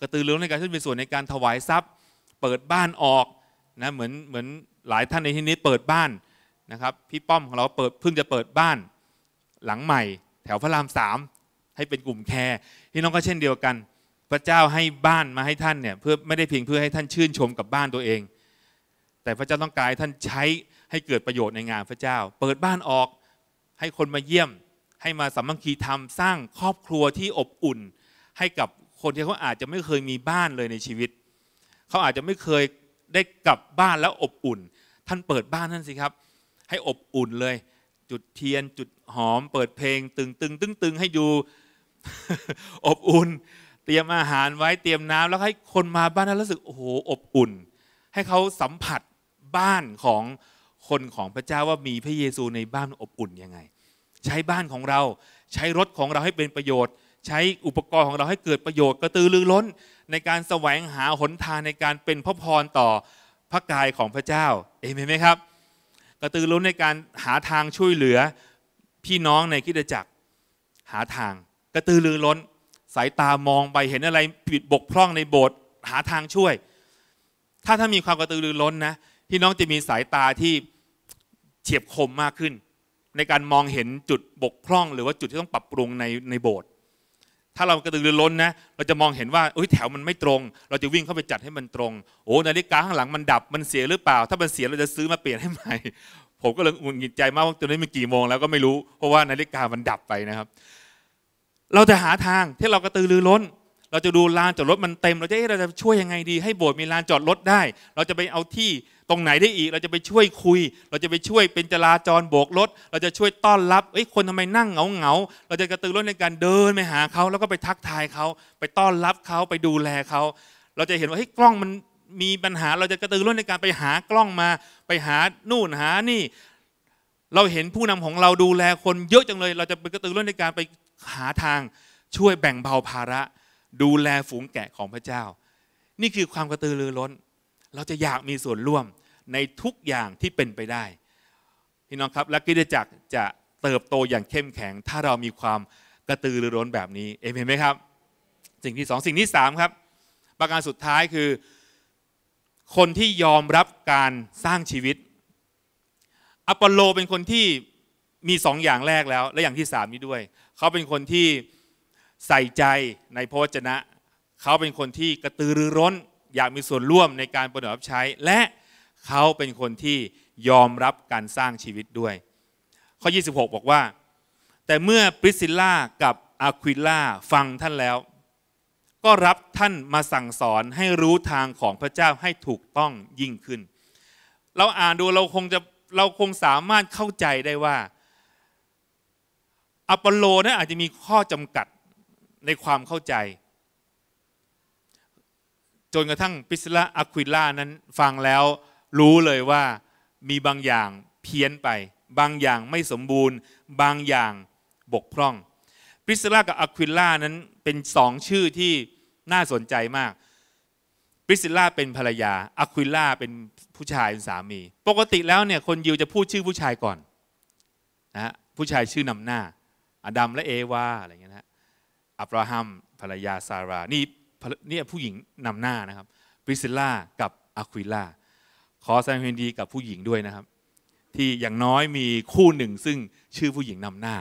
กระตือรือร้นในการที่เป็นส่วนในการถวายทรัพย์ เปิดบ้านออกนะเหมือนเหมือนหลายท่านในที่นี้เปิดบ้านนะครับพี่ป้อมของเราเปิดเพิ่งจะเปิดบ้านหลังใหม่ แถวพระรามสามให้เป็นกลุ่มแคร์พี่น้องก็เช่นเดียวกันพระเจ้าให้บ้านมาให้ท่านเนี่ยเพื่อไม่ได้เพียงเพื่อให้ท่านชื่นชมกับบ้านตัวเอง แต่พระเจ้าต้องการท่านใช้ให้เกิดประโยชน์ในงานพระเจ้า เปิดบ้านออกให้คนมาเยี่ยมให้มาสัมัคคีธรรมสร้างครอบครัวที่อบอุ่น ให้กับคนที่เขาอาจจะไม่เคยมีบ้านเลยในชีวิต เขาอาจจะไม่เคยได้กลับบ้านแล้วอบอุ่น ท่านเปิดบ้านท่านสิครับ ให้อบอุ่นเลย จุดเทียนจุดหอมเปิดเพลง ตึงตึงตึงตึงให้ดูอบอุ่นเตรียมอาหารไว้เตรียมน้ำแล้วให้คนมาบ้านนั้นรู้สึก โอ้โห อบอุ่น ให้เขาสัมผัสบ้านของคนของพระเจ้าว่ามีพระเยซูในบ้านอบอุ่นยังไง ใช้บ้านของเราใช้รถของเราให้เป็นประโยชน์ ใช้อุปกรณ์ของเราให้เกิดประโยชน์กระตือรือร้นในการแสวงหาหนทางในการเป็นพระพรต่อพระกายของพระเจ้าเอเมนไหมครับ กระตือรือร้นในการหาทางช่วยเหลือพี่น้องในคิดจักรหาทางกระตือรือร้นสายตามองไปเห็นอะไรผิดบกพร่องในโบสถ์หาทางช่วย ถ้าถ้ามีความกระตือรือร้นนะพี่น้องจะมีสายตาที่เฉียบคมมากขึ้น ในการมองเห็นจุดบกพร่อง หรือว่าจุดที่ต้องปรับปรุงในในโบสถ์ถ้าเรากระตือรือร้นนะ เราจะมองเห็นว่าอ้ยแถวมันไม่ตรง เราจะวิ่งเข้าไปจัดให้มันตรงโอ้นาฬิกาข้างหลังมันดับ มันเสียหรือเปล่า ถ้ามันเสียเราจะซื้อมาเปลี่ยนให้ใหม่ ผมก็เลยหงุดหงิดใจมากว่าตอนนี้มันกี่โมงแล้วก็ไม่รู้เพราะว่านาฬิกามันดับไปนะครับเราจะหาทาง ที่เรากระตือรือร้น เราจะดูลานจอดรถมันเต็ม เราจะเราจะช่วยยังไงดี ให้โบสถ์มีลานจอดรถได้ เราจะไปเอาที่ตรงไหนได้อีก เราจะไปช่วยคุย เราจะไปช่วยเป็นจราจรโบกรถ เราจะช่วยต้อนรับเอ้ยคนทำไมนั่งเหงาเหงาเราจะกระตือรือร้นในการเดินไปหาเขาแล้วก็ไปทักทายเขาไปต้อนรับเขาไปดูแลเขาเราจะเห็นว่าเฮ้ยกล้องมันมีปัญหาเราจะกระตือรือร้นในการไปหากล้องมาไปหานู่นหานี่ เราเห็นผู้นำของเราดูแลคนเยอะจังเลย เราจะไปกระตือรือร้นในการไปหาทางช่วยแบ่งเบาภาระดูแลฝูงแกะของพระเจ้า นี่คือความกระตือรือร้น เราจะอยากมีส่วนร่วมในทุกอย่างที่เป็นไปได้พี่น้องครับและกิจจักรจะเติบโตอย่างเข้มแข็ง ถ้าเรามีความกระตือรือร้นแบบนี้เอเห็นไหมครับสิ่งที่สองสิ่งที่สามครับ ประการสุดท้ายคือ คนที่ยอมรับการสร้างชีวิตอปอลโลเป็นคนที่มีสองอย่างแรกแล้ว และอย่างที่สามนี้ด้วยเขาเป็นคนที่ใส่ใจในพระวจนะ เขาเป็นคนที่กระตือรือร้นอยากมีส่วนร่วมในการปฏิบัติใช้ และเขาเป็นคนที่ยอมรับการสร้างชีวิตด้วย ข้อ 26 บอกว่า แต่เมื่อปริสิลล่ากับอาควิล่าฟังท่านแล้ว ก็รับท่านมาสั่งสอนให้รู้ทางของพระเจ้าให้ถูกต้องยิ่งขึ้น เราอ่านดูเราคงจะเราคงสามารถเข้าใจได้ว่าอปอลโลนะอาจจะมีข้อจำกัดในความเข้าใจ จนกระทั่งปิสละอะควิล่านั้นฟังแล้วรู้เลยว่า มีบางอย่างเพี้ยนไป บางอย่างไม่สมบูรณ์ บางอย่างบกพร่องปิสละกับอะควิล่านั้นเป็นสองชื่อที่น่าสนใจมากริสลาเป็นภรรยาอะควิล่าเป็นผู้ชายเป็นสามี ปกติแล้วเนี่ยคนยิวจะพูดชื่อผู้ชายก่อนนะผู้ชายชื่อนำหน้าอดัม และเอวาอะไรเงี้ยนะฮะอับราฮัม ภรรยา ซารา นี่นี่ผู้หญิงนำหน้านะครับปริซิลล่ากับอะควิล่าขอแสดงความดีกับผู้หญิงด้วยนะครับ ที่อย่างน้อยมีคู่หนึ่งซึ่งชื่อผู้หญิงนำหน้า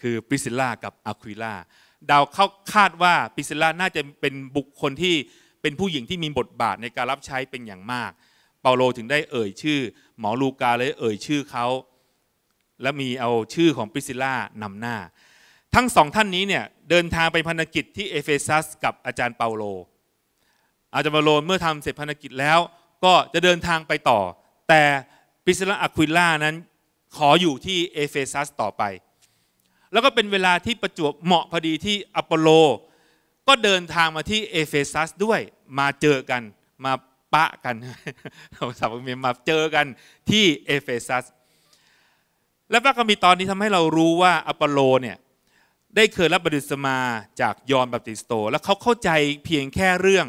คือปริซิลล่ากับอะควิล่าดาวเขาคาดว่าปริซิลล่าน่าจะเป็นบุคคลที่เป็นผู้หญิงที่มีบทบาทในการรับใช้เป็นอย่างมาก เปาโลถึงได้เอ่ยชื่อ หมอลูกาเลยเอ่ยชื่อเขา และมีเอาชื่อของปริซิลล่านำหน้าทั้งสองท่านนี้เนี่ยเดินทางไปพันธกิจที่เอเฟซัสกับอาจารย์เปาโล อาจารย์เปาโลเมื่อทำเสร็จพันธกิจแล้วก็จะเดินทางไปต่อ แต่ปิสละอะควิล่านั้นขออยู่ที่เอเฟซัสต่อไป แล้วก็เป็นเวลาที่ประจวบเหมาะพอดีที่อปอโลก็เดินทางมาที่เอเฟซัสด้วยมาเจอกันมาปะกันเราสาวเมียมาเจอกันที่เอเฟซัสและพระคัมภีร์ตอนนี้ทำให้เรารู้ว่าอปอโลเนี่ยได้เคยรับบัพติศมาจากยอนบัพติสโต และเขาเข้าใจเพียงแค่เรื่อง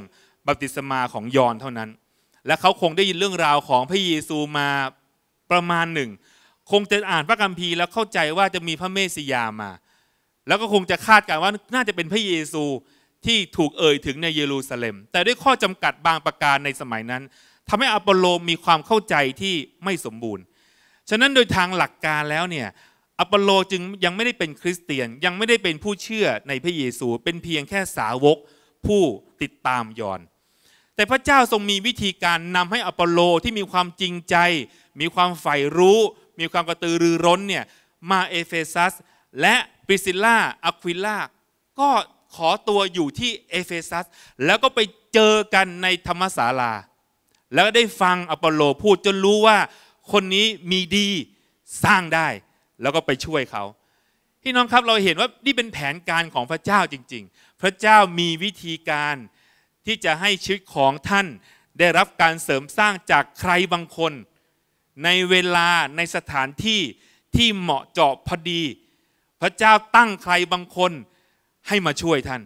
บัพติศมาของยอนเท่านั้น และเขาคงได้ยินเรื่องราวของพระเยซูมาประมาณหนึ่งคงจะอ่านพระคัมภีร์แล้วเข้าใจว่าจะมีพระเมสสิยามา แล้วก็คงจะคาดการว่าน่าจะเป็นพระเยซูที่ถูกเอ่ยถึงในเยรูซาเล็ม แต่ด้วยข้อจำกัดบางประการในสมัยนั้น ทำให้อัปโลมมีความเข้าใจที่ไม่สมบูรณ์ฉะนั้นโดยทางหลักการแล้วเนี่ยอัปโลจึงยังไม่ได้เป็นคริสเตียนยังไม่ได้เป็นผู้เชื่อในพระเยซูเป็นเพียงแค่สาวกผู้ติดตามยอนแต่พระเจ้าทรงมีวิธีการนำให้อัปโลที่มีความจริงใจ มีความใฝ่รู้ มีความกระตือรือร้นเนี่ยมาเอเฟซัส และปริซิลล่าอะควิล่าก็ขอตัวอยู่ที่เอเฟซัส แล้วก็ไปเจอกันในธรรมศาลา แล้วได้ฟังอัปโลพูดจนรู้ว่าคนนี้มีดีสร้างได้แล้วก็ไปช่วยเขา พี่น้องครับ เราเห็นว่านี่เป็นแผนการของพระเจ้าจริงๆ พระเจ้ามีวิธีการที่จะให้ชีวิตของท่าน ได้รับการเสริมสร้างจากใครบางคน ในเวลาในสถานที่ที่เหมาะเจาะพอดี พระเจ้าตั้งใครบางคนให้มาช่วยท่าน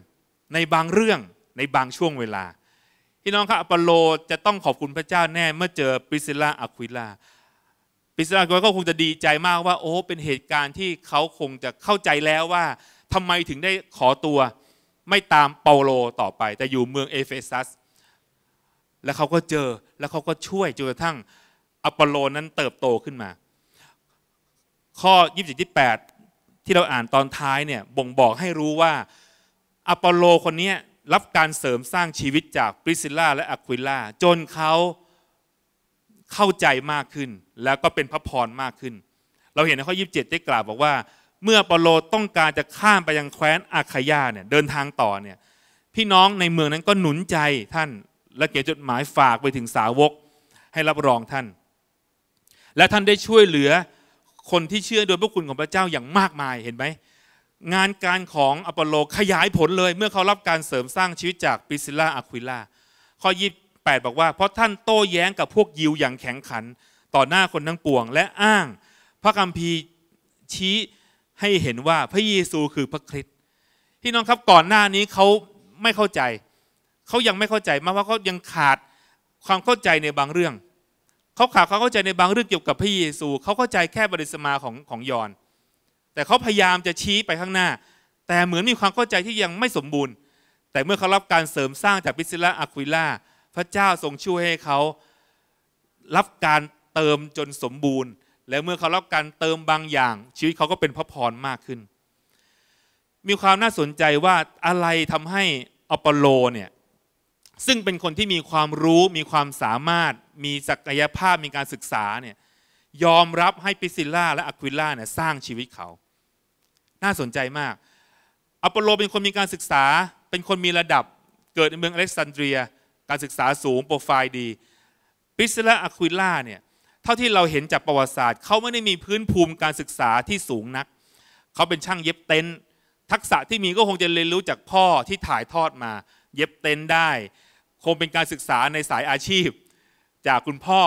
ในบางเรื่องในบางช่วงเวลา พี่น้องครับอปโลจะต้องขอบคุณพระเจ้าแน่เมื่อเจอปริซิลลาอะควิลาปิตาโกก็คงจะดีใจมากว่า โอ้เป็นเหตุการณ์ที่เขาคงจะเข้าใจแล้วว่า ทำไมถึงได้ขอตัวไม่ตามเปาโลต่อไป แต่อยู่เมืองเอเฟซัส แล้วเขาก็เจอแล้วเขาก็ช่วยจนกระทั่งอปโลนั้นเติบโตขึ้นมา ข้อ2 7ิ8ที่เราอ่านตอนท้ายเนี่ย บ่งบอกให้รู้ว่าอปโลคนนี้รับการเสริมสร้างชีวิตจากปริซิล่าและอะควิล่าจนเขาเข้าใจมากขึ้นแล้วก็เป็นพระพรมากขึ้น เราเห็นในข้อ27 ได้กล่าวบอกว่า เมื่อเปโลต้องการจะข้ามไปยังแคว้นอาคายาเนี่ยเดินทางต่อเนี่ยพี่น้องในเมืองนั้นก็หนุนใจท่านและเขียนจดหมายฝากไปถึงสาวกให้รับรองท่าน และท่านได้ช่วยเหลือคนที่เชื่อโดยพระคุณของพระเจ้าอย่างมากมายเห็นไหมงานการของอปโลขยายผลเลย เมื่อเขารับการเสริมสร้างชีวิตจากปิซิล่าอะควิล่าข้อี8บอกว่าเพราะท่านโต้แย้งกับพวกยิวอย่างแข็งขัน ต่อหน้าคนทั้งปวง และอ้างพระคัมภีร์ชี้ให้เห็นว่าพระเยซูคือพระคริสต์พี่น้องครับก่อนหน้านี้เขาไม่เข้าใจเขายังไม่เข้าใจมากว่าเขายังขาดความเข้าใจในบางเรื่อง เขาขาดความเข้าใจในบางเรื่องเกี่ยวกับพระเยซูเขาเข้าใจแค่บริสมาของของยอน แต่เขาพยายามจะชี้ไปข้างหน้า แต่เหมือนมีความเข้าใจที่ยังไม่สมบูรณ์ แต่เมื่อเขารับการเสริมสร้างจากพิซิล่าอะควิล่าพระเจ้าทรงช่วยให้เขารับการเติมจนสมบูรณ์ และเมื่อเขารับการเติมบางอย่างชีวิตเขาก็เป็นพระพรมากขึ้น มีความน่าสนใจว่าอะไรทำให้อปโลเนี่ยซึ่งเป็นคนที่มีความรู้ มีความสามารถมีศักยภาพมีการศึกษาเนี่ยยอมรับให้ปิซิล่าและอะควิล่าเนี่ยสร้างชีวิตเขา น่าสนใจมากอปโลเป็นคนมีการศึกษา เป็นคนมีระดับเกิดในเมืองอเล็กซานเดรียการศึกษาสูงโปรไฟล์ดีปิสเลอะควิล่าเนี่ย เท่าที่เราเห็นจากประวัติศาสตร์ เขาไม่ได้มีพื้นภูมิการศึกษาที่สูงนัก เขาเป็นช่างเย็บเต็นท์ทักษะที่มีก็คงจะเรียนรู้จากพ่อที่ถ่ายทอดมา เย็บเต็นท์ได้ คงเป็นการศึกษาในสายอาชีพ จากคุณพ่อ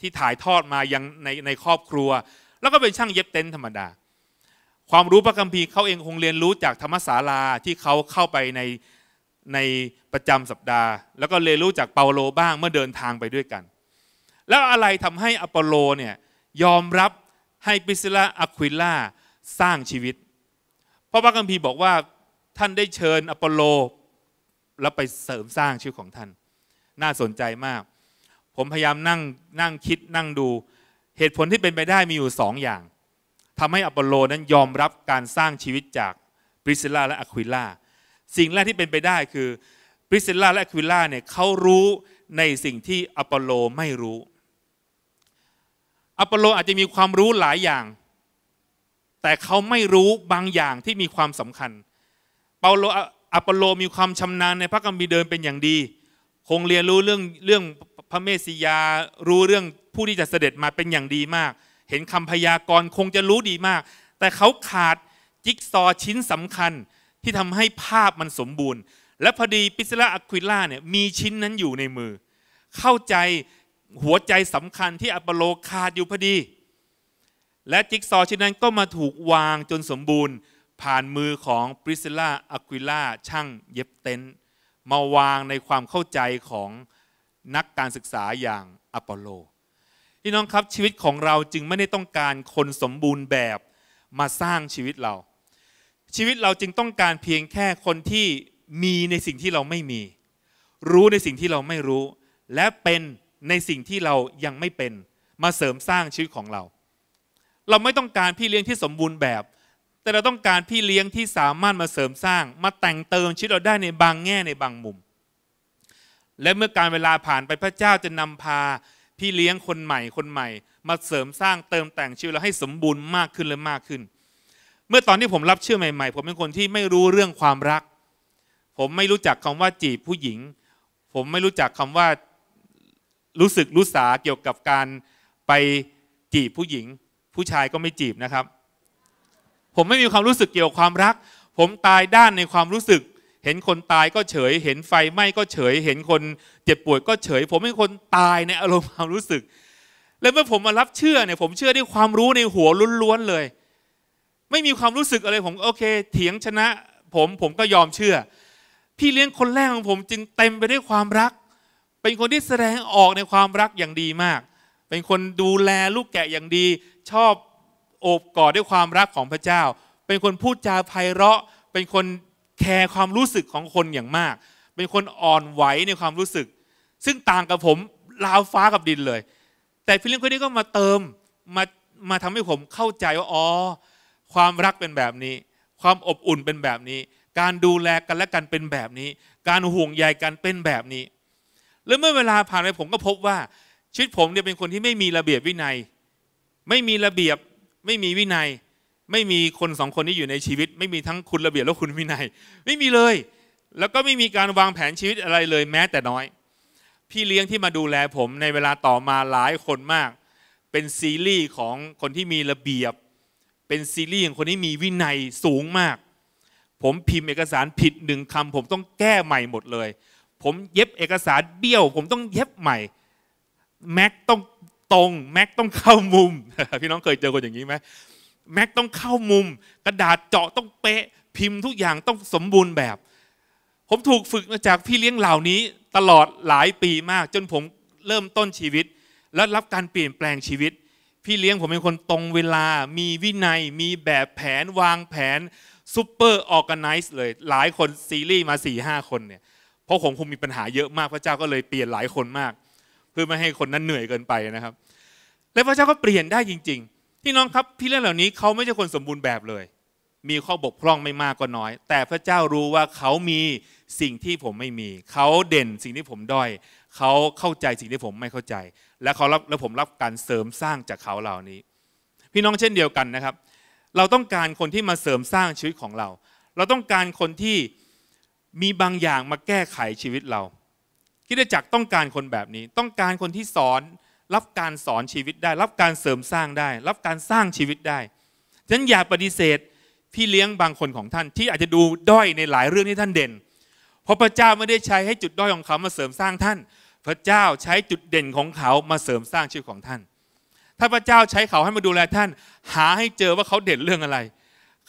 ที่ถ่ายทอดมายังในในครอบครัว แล้วก็เป็นช่างเย็บเต็นท์ธรรมดาความรู้พระคัมภีร์เขาเองคงเรียนรู้จากธรรมศาลาที่เขาเข้าไปในในประจำสัปดาห์ แล้วก็เรียนรู้จากเปาโลบ้างเมื่อเดินทางไปด้วยกัน แล้วอะไรทำให้อปอลโลเนี่ย ยอมรับให้ปิซิลาอควิล่าสร้างชีวิต เพราะพระคัมภีร์บอกว่าท่านได้เชิญอปอลโล แล้วไปเสริมสร้างชีวิตของท่าน น่าสนใจมาก ผมพยายามนั่งนั่งคิดนั่งดู เหตุผลที่เป็นไปได้มีอยู่สองอย่างทำให้อปอลโลนั้นยอมรับการสร้างชีวิตจากปริซิล่าและอควิล่าสิ่งแรกที่เป็นไปได้คือปริซิลลาและควิลล่าเนี่ยเขารู้ในสิ่งที่อปอลโลไม่รู้อปอลโลอาจจะมีความรู้หลายอย่าง แต่เขาไม่รู้บางอย่างที่มีความสำคัญเปาโลอปอลโลมีความชำนาญในพระกัมภีเดินเป็นอย่างดี คงเรียนรู้เรื่องเรื่องพระเมสสิยารู้เรื่องผู้ที่จะเสด็จมาเป็นอย่างดีมาก เห็นคำพยากรณ์คงจะรู้ดีมาก แต่เขาขาดจิ๊กซอชิ้นสำคัญที่ทำให้ภาพมันสมบูรณ์ และพอดีปิซล่าอะควิล่าเนี่ย มีชิ้นนั้นอยู่ในมือ เข้าใจหัวใจสำคัญที่อัปโลขาดอยู่พอดี และจิ๊กซอชิ้นนั้นก็มาถูกวางจนสมบูรณ์ ผ่านมือของปริซิล่าอะควิล่าช่างเย็บเต็นต์มาวางในความเข้าใจของนักการศึกษาอย่างอัปโลพี่น้องครับชีวิตของเราจึงไม่ได้ต้องการคนสมบูรณ์แบบมาสร้างชีวิตเราชีวิตเราจึงต้องการเพียงแค่คนที่มีในสิ่งที่เราไม่มี รู้ในสิ่งที่เราไม่รู้ และเป็นในสิ่งที่เรายังไม่เป็น มาเสริมสร้างชีวิตของเรา เราไม่ต้องการพี่เลี้ยงที่สมบูรณ์แบบ แต่เราต้องการพี่เลี้ยงที่สามารถมาเสริมสร้าง มาแต่งเติมชีวิตเราได้ในบางแง่ในบางมุม และเมื่อการเวลาผ่านไปพระเจ้าจะนำพา พี่เลี้ยงคนใหม่คนใหม่ มาเสริมสร้างเติมแต่งชีวิตเราให้สมบูรณ์มากขึ้นและมากขึ้นเมื่อ ตอนที่ ผมรับ เชื่อใหม่ๆ ผม เป็น คนที่ไม่รู้เรื่องความรัก ผมไม่รู้จักคำว่าจีบผู้หญิง ผมไม่รู้จักคำว่ารู้สึกรู้สาเกี่ยวกับการไปจีบผู้หญิง ผู้ชายก็ไม่จีบนะครับ ผมไม่มีความรู้สึกเกี่ยวกับความรัก ผมตายด้านในความรู้สึก เห็นคนตายก็เฉย เห็นไฟไหม้ก็เฉย เห็นคนเจ็บป่วยก็เฉย ผมเป็นคนตายในอารมณ์ความรู้สึก แล้วเมื่อผมมารับเชื่อเนี่ย ผมเชื่อด้วยความรู้ในหัวล้วนๆเลยไม่มีความรู้สึกอะไรผมโอเค เถียงชนะผมผมก็ยอมเชื่อ พี่เลี้ยงคนแรกของผมจึงเต็มไปด้วยความรัก เป็นคนที่แสดงออกในความรักอย่างดีมาก เป็นคนดูแลลูกแกะอย่างดี ชอบโอบกอดด้วยความรักของพระเจ้า เป็นคนพูดจาไพเราะ เป็นคนแคร์ความรู้สึกของคนอย่างมาก เป็นคนอ่อนไหวในความรู้สึก ซึ่งต่างกับผมลาวฟ้ากับดินเลย แต่พี่เลี้ยงคนนี้ก็มาเติมมามาทำให้ผมเข้าใจว่าอ๋อความรักเป็นแบบนี้ ความอบอุ่นเป็นแบบนี้ การดูแลกันและกันเป็นแบบนี้ การห่วงใยกันเป็นแบบนี้ แล้วเมื่อเวลาผ่านไปผมก็พบว่า ชีวิตผมเนี่ยเป็นคนที่ไม่มีระเบียบวินัย ไม่มีระเบียบไม่มีวินัย ไม่มีคนสองคนที่อยู่ในชีวิต ไม่มีทั้งคุณระเบียบและคุณวินัย ไม่มีเลย แล้วก็ไม่มีการวางแผนชีวิตอะไรเลยแม้แต่น้อย พี่เลี้ยงที่มาดูแลผม ในเวลาต่อมาหลายคนมาก เป็นซีรีส์ของคนที่มีระเบียบเป็นซีรีส์ของคนนี้มี วินัยสูงมาก ผมพิมพ์เอกสารผิดหนึ่งคำผมต้องแก้ใหม่หมดเลย ผมเย็บเอกสาร เบี้ยว ผมต้องเย็บใหม่แม็กต้องตรงแม็กต้องเข้ามุม พี่น้องเคยเจอคนอย่างนี้ไหมแม็กต้องเข้ามุมกระดาษเจาะต้องเป๊ะ พิมพ์ทุกอย่างต้องสมบูรณ์แบบ ผมถูกฝึกมาจากพี่เลี้ยงเหล่านี้ ตลอดหลายปีมาก จนผมเริ่มต้นชีวิต และรับการเปลี่ยนแปลงชีวิตพี่เลี้ยงผมเป็นคนตรงเวลา มีวินัย มีแบบแผนวางแผนซูเปอร์ออแกไนซ์เลย หลายคนซีรีส์มา4ี่ห้าคนเนี่ย เพราะผมคงมีปัญหาเยอะมาก พระเจ้าก็เลยเปลี่ยนหลายคนมาก เพื่อไม่ให้คนนั้นเหนื่อยเกินไปนะครับ และพระเจ้าก็เปลี่ยนได้จริงๆพี่น้องครับพี่เลี้ยงเหล่านี้เขาไม่ใช่คนสมบูรณ์แบบเลย มีข้อบกพร่องไม่มากก็น้อย แต่พระเจ้ารู้ว่าเขามีสิ่งที่ผมไม่มี เขาเด่นสิ่งที่ผมด้อยเขาเข้าใจสิ่งที่ผมไม่เข้าใจ และเขารับและผมรับการเสริมสร้างจากเขาเหล่านี้ พี่น้องเช่นเดียวกันนะครับ เราต้องการคนที่มาเสริมสร้างชีวิตของเรา เราต้องการคนที่มีบางอย่างมาแก้ไขชีวิตเราคิดจักต้องการคนแบบนี้ ต้องการคนที่สอนรับการสอนชีวิตได้ รับการเสริมสร้างได้ รับการสร้างชีวิตได้ฉะนั้นอย่าปฏิเสธพี่เลี้ยงบางคนของท่านที่อาจจะดูด้อยในหลายเรื่องที่ท่านเด่นเพราะพระเจ้าไม่ได้ใช้ให้จุดด้อยของเขามาเสริมสร้างท่านพระเจ้าใช้จุดเด่นของเขามาเสริมสร้างชีวิตของท่าน ถ้าพระเจ้าใช้เขาให้มาดูแลท่าน หาให้เจอว่าเขาเด่นเรื่องอะไร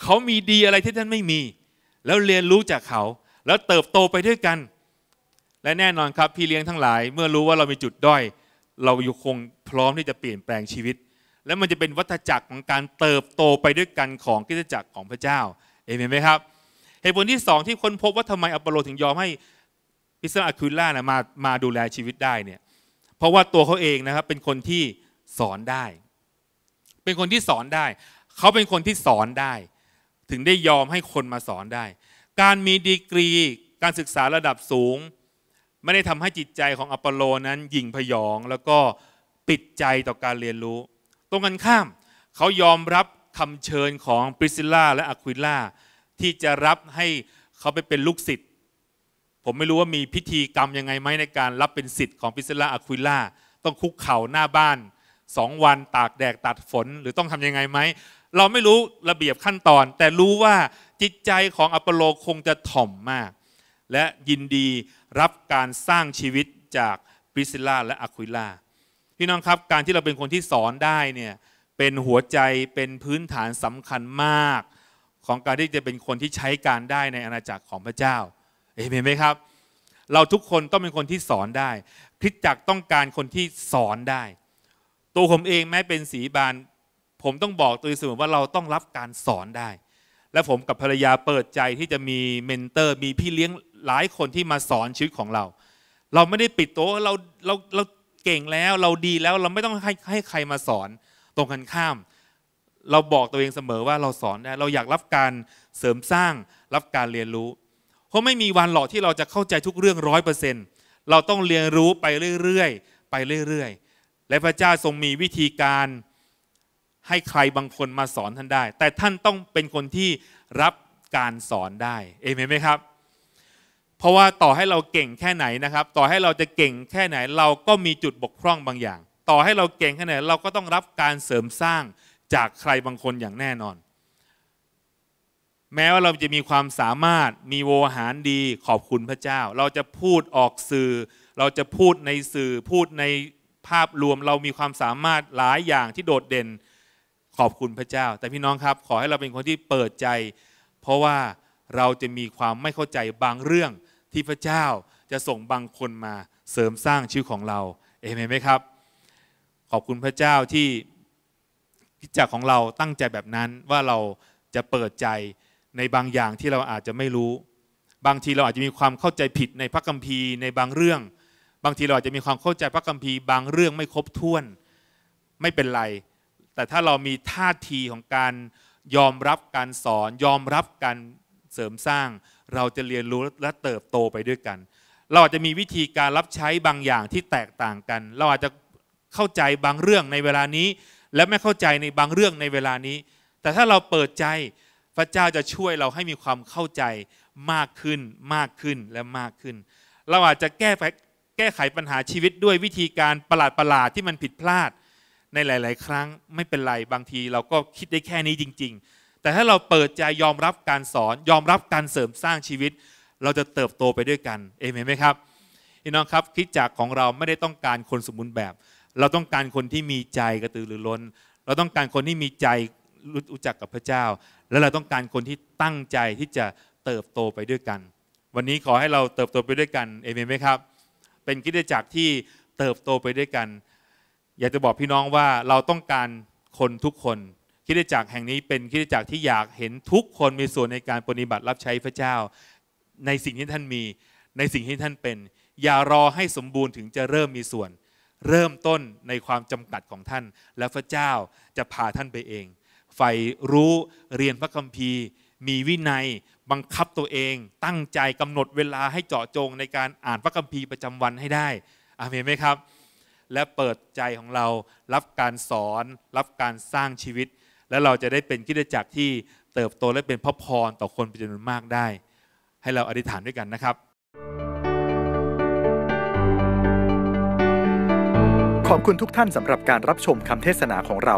เขามีดีอะไรที่ท่านไม่มี แล้วเรียนรู้จากเขา แล้วเติบโตไปด้วยกัน และแน่นอนครับพี่เลี้ยงทั้งหลาย เมื่อรู้ว่าเรามีจุดด้อย เราอยู่คงพร้อมที่จะเปลี่ยนแปลงชีวิต และมันจะเป็นวัฏจักรของการเติบโตไปด้วยกันของกิจจักรของพระเจ้า เอเมนไหมครับ เหตุผลที่สองที่ค้นพบว่าทำไมอัปโลถึงยอมให้ิสมาคุลล่านะมามาดูแลชีวิตได้เนี่ย เพราะว่าตัวเขาเองนะครับเป็นคนที่สอนได้ เป็นคนที่สอนได้ เขาเป็นคนที่สอนได้ ถึงได้ยอมให้คนมาสอนได้ การมีดีกรีการศึกษาระดับสูง ไม่ได้ทำให้จิตใจของอัปโลนั้นหยิ่งพยอง แล้วก็ปิดใจต่อการเรียนรู้ ตรงกันข้าม เขายอมรับคำเชิญของปริซิล่าและอะควิล่าที่จะรับให้เขาไปเป็นลูกศิษย์ผมไม่รู้ว่ามีพิธีกรรมยังไงไหมในการรับเป็นสิทธิ์ของพิซล่าอะควิล่าต้องคุกเข่าหน้าบ้านสองวันตากแดดตัดฝนหรือต้องทํำยังไงไหม เราไม่รู้ระเบียบขั้นตอน แต่รู้ว่าจิตใจของอัปโลคงจะถ่อมมาก และยินดีรับการสร้างชีวิตจากปริซิล่าและอะควิล่าพี่น้องครับ การที่เราเป็นคนที่สอนได้เนี่ยเป็นหัวใจเป็นพื้นฐานสำคัญมาก ของการที่จะเป็นคนที่ใช้การได้ในอาณาจักรของพระเจ้าเห็นไหมครับ เราทุกคนต้องเป็นคนที่สอนได้คริสตจักรต้องการคนที่สอนได้ ตัวผมเองแม้เป็นสีบานผมต้องบอกตัวเองเสมอว่าเราต้องรับการสอนได้ และผมกับภรรยาเปิดใจที่จะมีเมนเตอร์มีพี่เลี้ยงหลายคนที่มาสอนชีวิตของเรา เราไม่ได้ปิดโต๊ะเราเราเราเก่งแล้วเราดีแล้ว เราไม่ต้องให้ให้ใครมาสอนตรงกันข้าม เราบอกตัวเองเสมอว่าเราสอนได้เราอยากรับการเสริมสร้าง รับการเรียนรู้ราะไม่มีวันหรอกที่เราจะเข้าใจทุกเรื่องร้อยเปอร์เซ็นต์เราต้องเรียนรู้ไปเรื่อยๆ ไปเรื่อยๆ และพระเจ้าทรงมีวิธีการให้ใครบางคนมาสอนท่านได้ แต่ท่านต้องเป็นคนที่รับการสอนได้ เอเมนไหมครับ เพราะว่าต่อให้เราเก่งแค่ไหนนะครับ ต่อให้เราจะเก่งแค่ไหน เราก็มีจุดบกพร่องบางอย่าง ต่อให้เราเก่งแค่ไหนเราก็ต้องรับการเสริมสร้างจากใครบางคนอย่างแน่นอนแม้ว่าเราจะมีความสามารถมีโวหารดี ขอบคุณพระเจ้า เราจะพูดออกสื่อ เราจะพูดในสื่อ พูดในภาพรวม เรามีความสามารถหลายอย่างที่โดดเด่น ขอบคุณพระเจ้า แต่พี่น้องครับ ขอให้เราเป็นคนที่เปิดใจ เพราะว่าเราจะมีความไม่เข้าใจบางเรื่องที่พระเจ้าจะส่งบางคนมาเสริมสร้างชีวิตของเราเอเมนไหมครับ ขอบคุณพระเจ้าที่พิจารของเราตั้งใจแบบนั้นว่าเราจะเปิดใจในบางอย่างที่เราอาจจะไม่รู้ บางทีเราอาจจะมีความเข้าใจผิดในพระคัมภีร์ในบางเรื่อง บางทีเราอาจจะมีความเข้าใจพระคัมภีร์บางเรื่องไม่ครบถ้วนไม่เป็นไร แต่ถ้าเรามีท่าทีของการยอมรับการสอน ยอมรับการเสริมสร้าง เราจะเรียนรู้และเติบโตไปด้วยกัน เราอาจจะมีวิธีการรับใช้บางอย่างที่แตกต่างกัน เราอาจจะเข้าใจบางเรื่องในเวลานี้ และไม่เข้าใจในบางเรื่องในเวลานี้ แต่ถ้าเราเปิดใจพระเจ้าจะช่วยเราให้มีความเข้าใจมากขึ้น มากขึ้นและมากขึ้น เราอาจจะแก้แก้ไขปัญหาชีวิตด้วยวิธีการประหลาดประหลาดที่มันผิดพลาด ในหลาย ๆ ครั้งไม่เป็นไรบางที เราก็คิดได้แค่นี้จริงๆ แต่ถ้าเราเปิดใจยอมรับการสอน ยอมรับการเสริมสร้างชีวิต เราจะเติบโตไปด้วยกัน เอเมนไหมครับพี่น้องครับคิดจักของเราไม่ได้ต้องการคนสมบูรณ์แบบ เราต้องการคนที่มีใจกระตือรือร้น เราต้องการคนที่มีใจรู้จักกับพระเจ้า และเราต้องการคนที่ตั้งใจที่จะเติบโตไปด้วยกัน วันนี้ขอให้เราเติบโตไปด้วยกัน เอเมนไหมครับ เป็นกิจจักรที่เติบโตไปด้วยกัน อยากจะบอกพี่น้องว่าเราต้องการคนทุกคนคิดจักรแห่งนี้เป็นคิดจักรที่อยากเห็นทุกคนมีส่วนในการปฏิบัติรับใช้พระเจ้า ในสิ่งที่ท่านมี ในสิ่งที่ท่านเป็นอย่ารอให้สมบูรณ์ถึงจะเริ่มมีส่วน เริ่มต้นในความจำกัดของท่านและพระเจ้าจะพาท่านไปเองใฝ่รู้เรียนพระคัมภีร์ มีวินัย บังคับตัวเอง ตั้งใจกำหนดเวลาให้เจาะจงในการอ่านพระคัมภีร์ประจำวันให้ได้อเมนไหมครับ และเปิดใจของเรารับการสอน รับการสร้างชีวิต และเราจะได้เป็นกิจจักรที่เติบโตและเป็นพระพรต่อคนเป็นจำนวนมากได้ ให้เราอธิษฐานด้วยกันนะครับ ขอบคุณทุกท่านสำหรับการรับชมคำเทศนาของเรา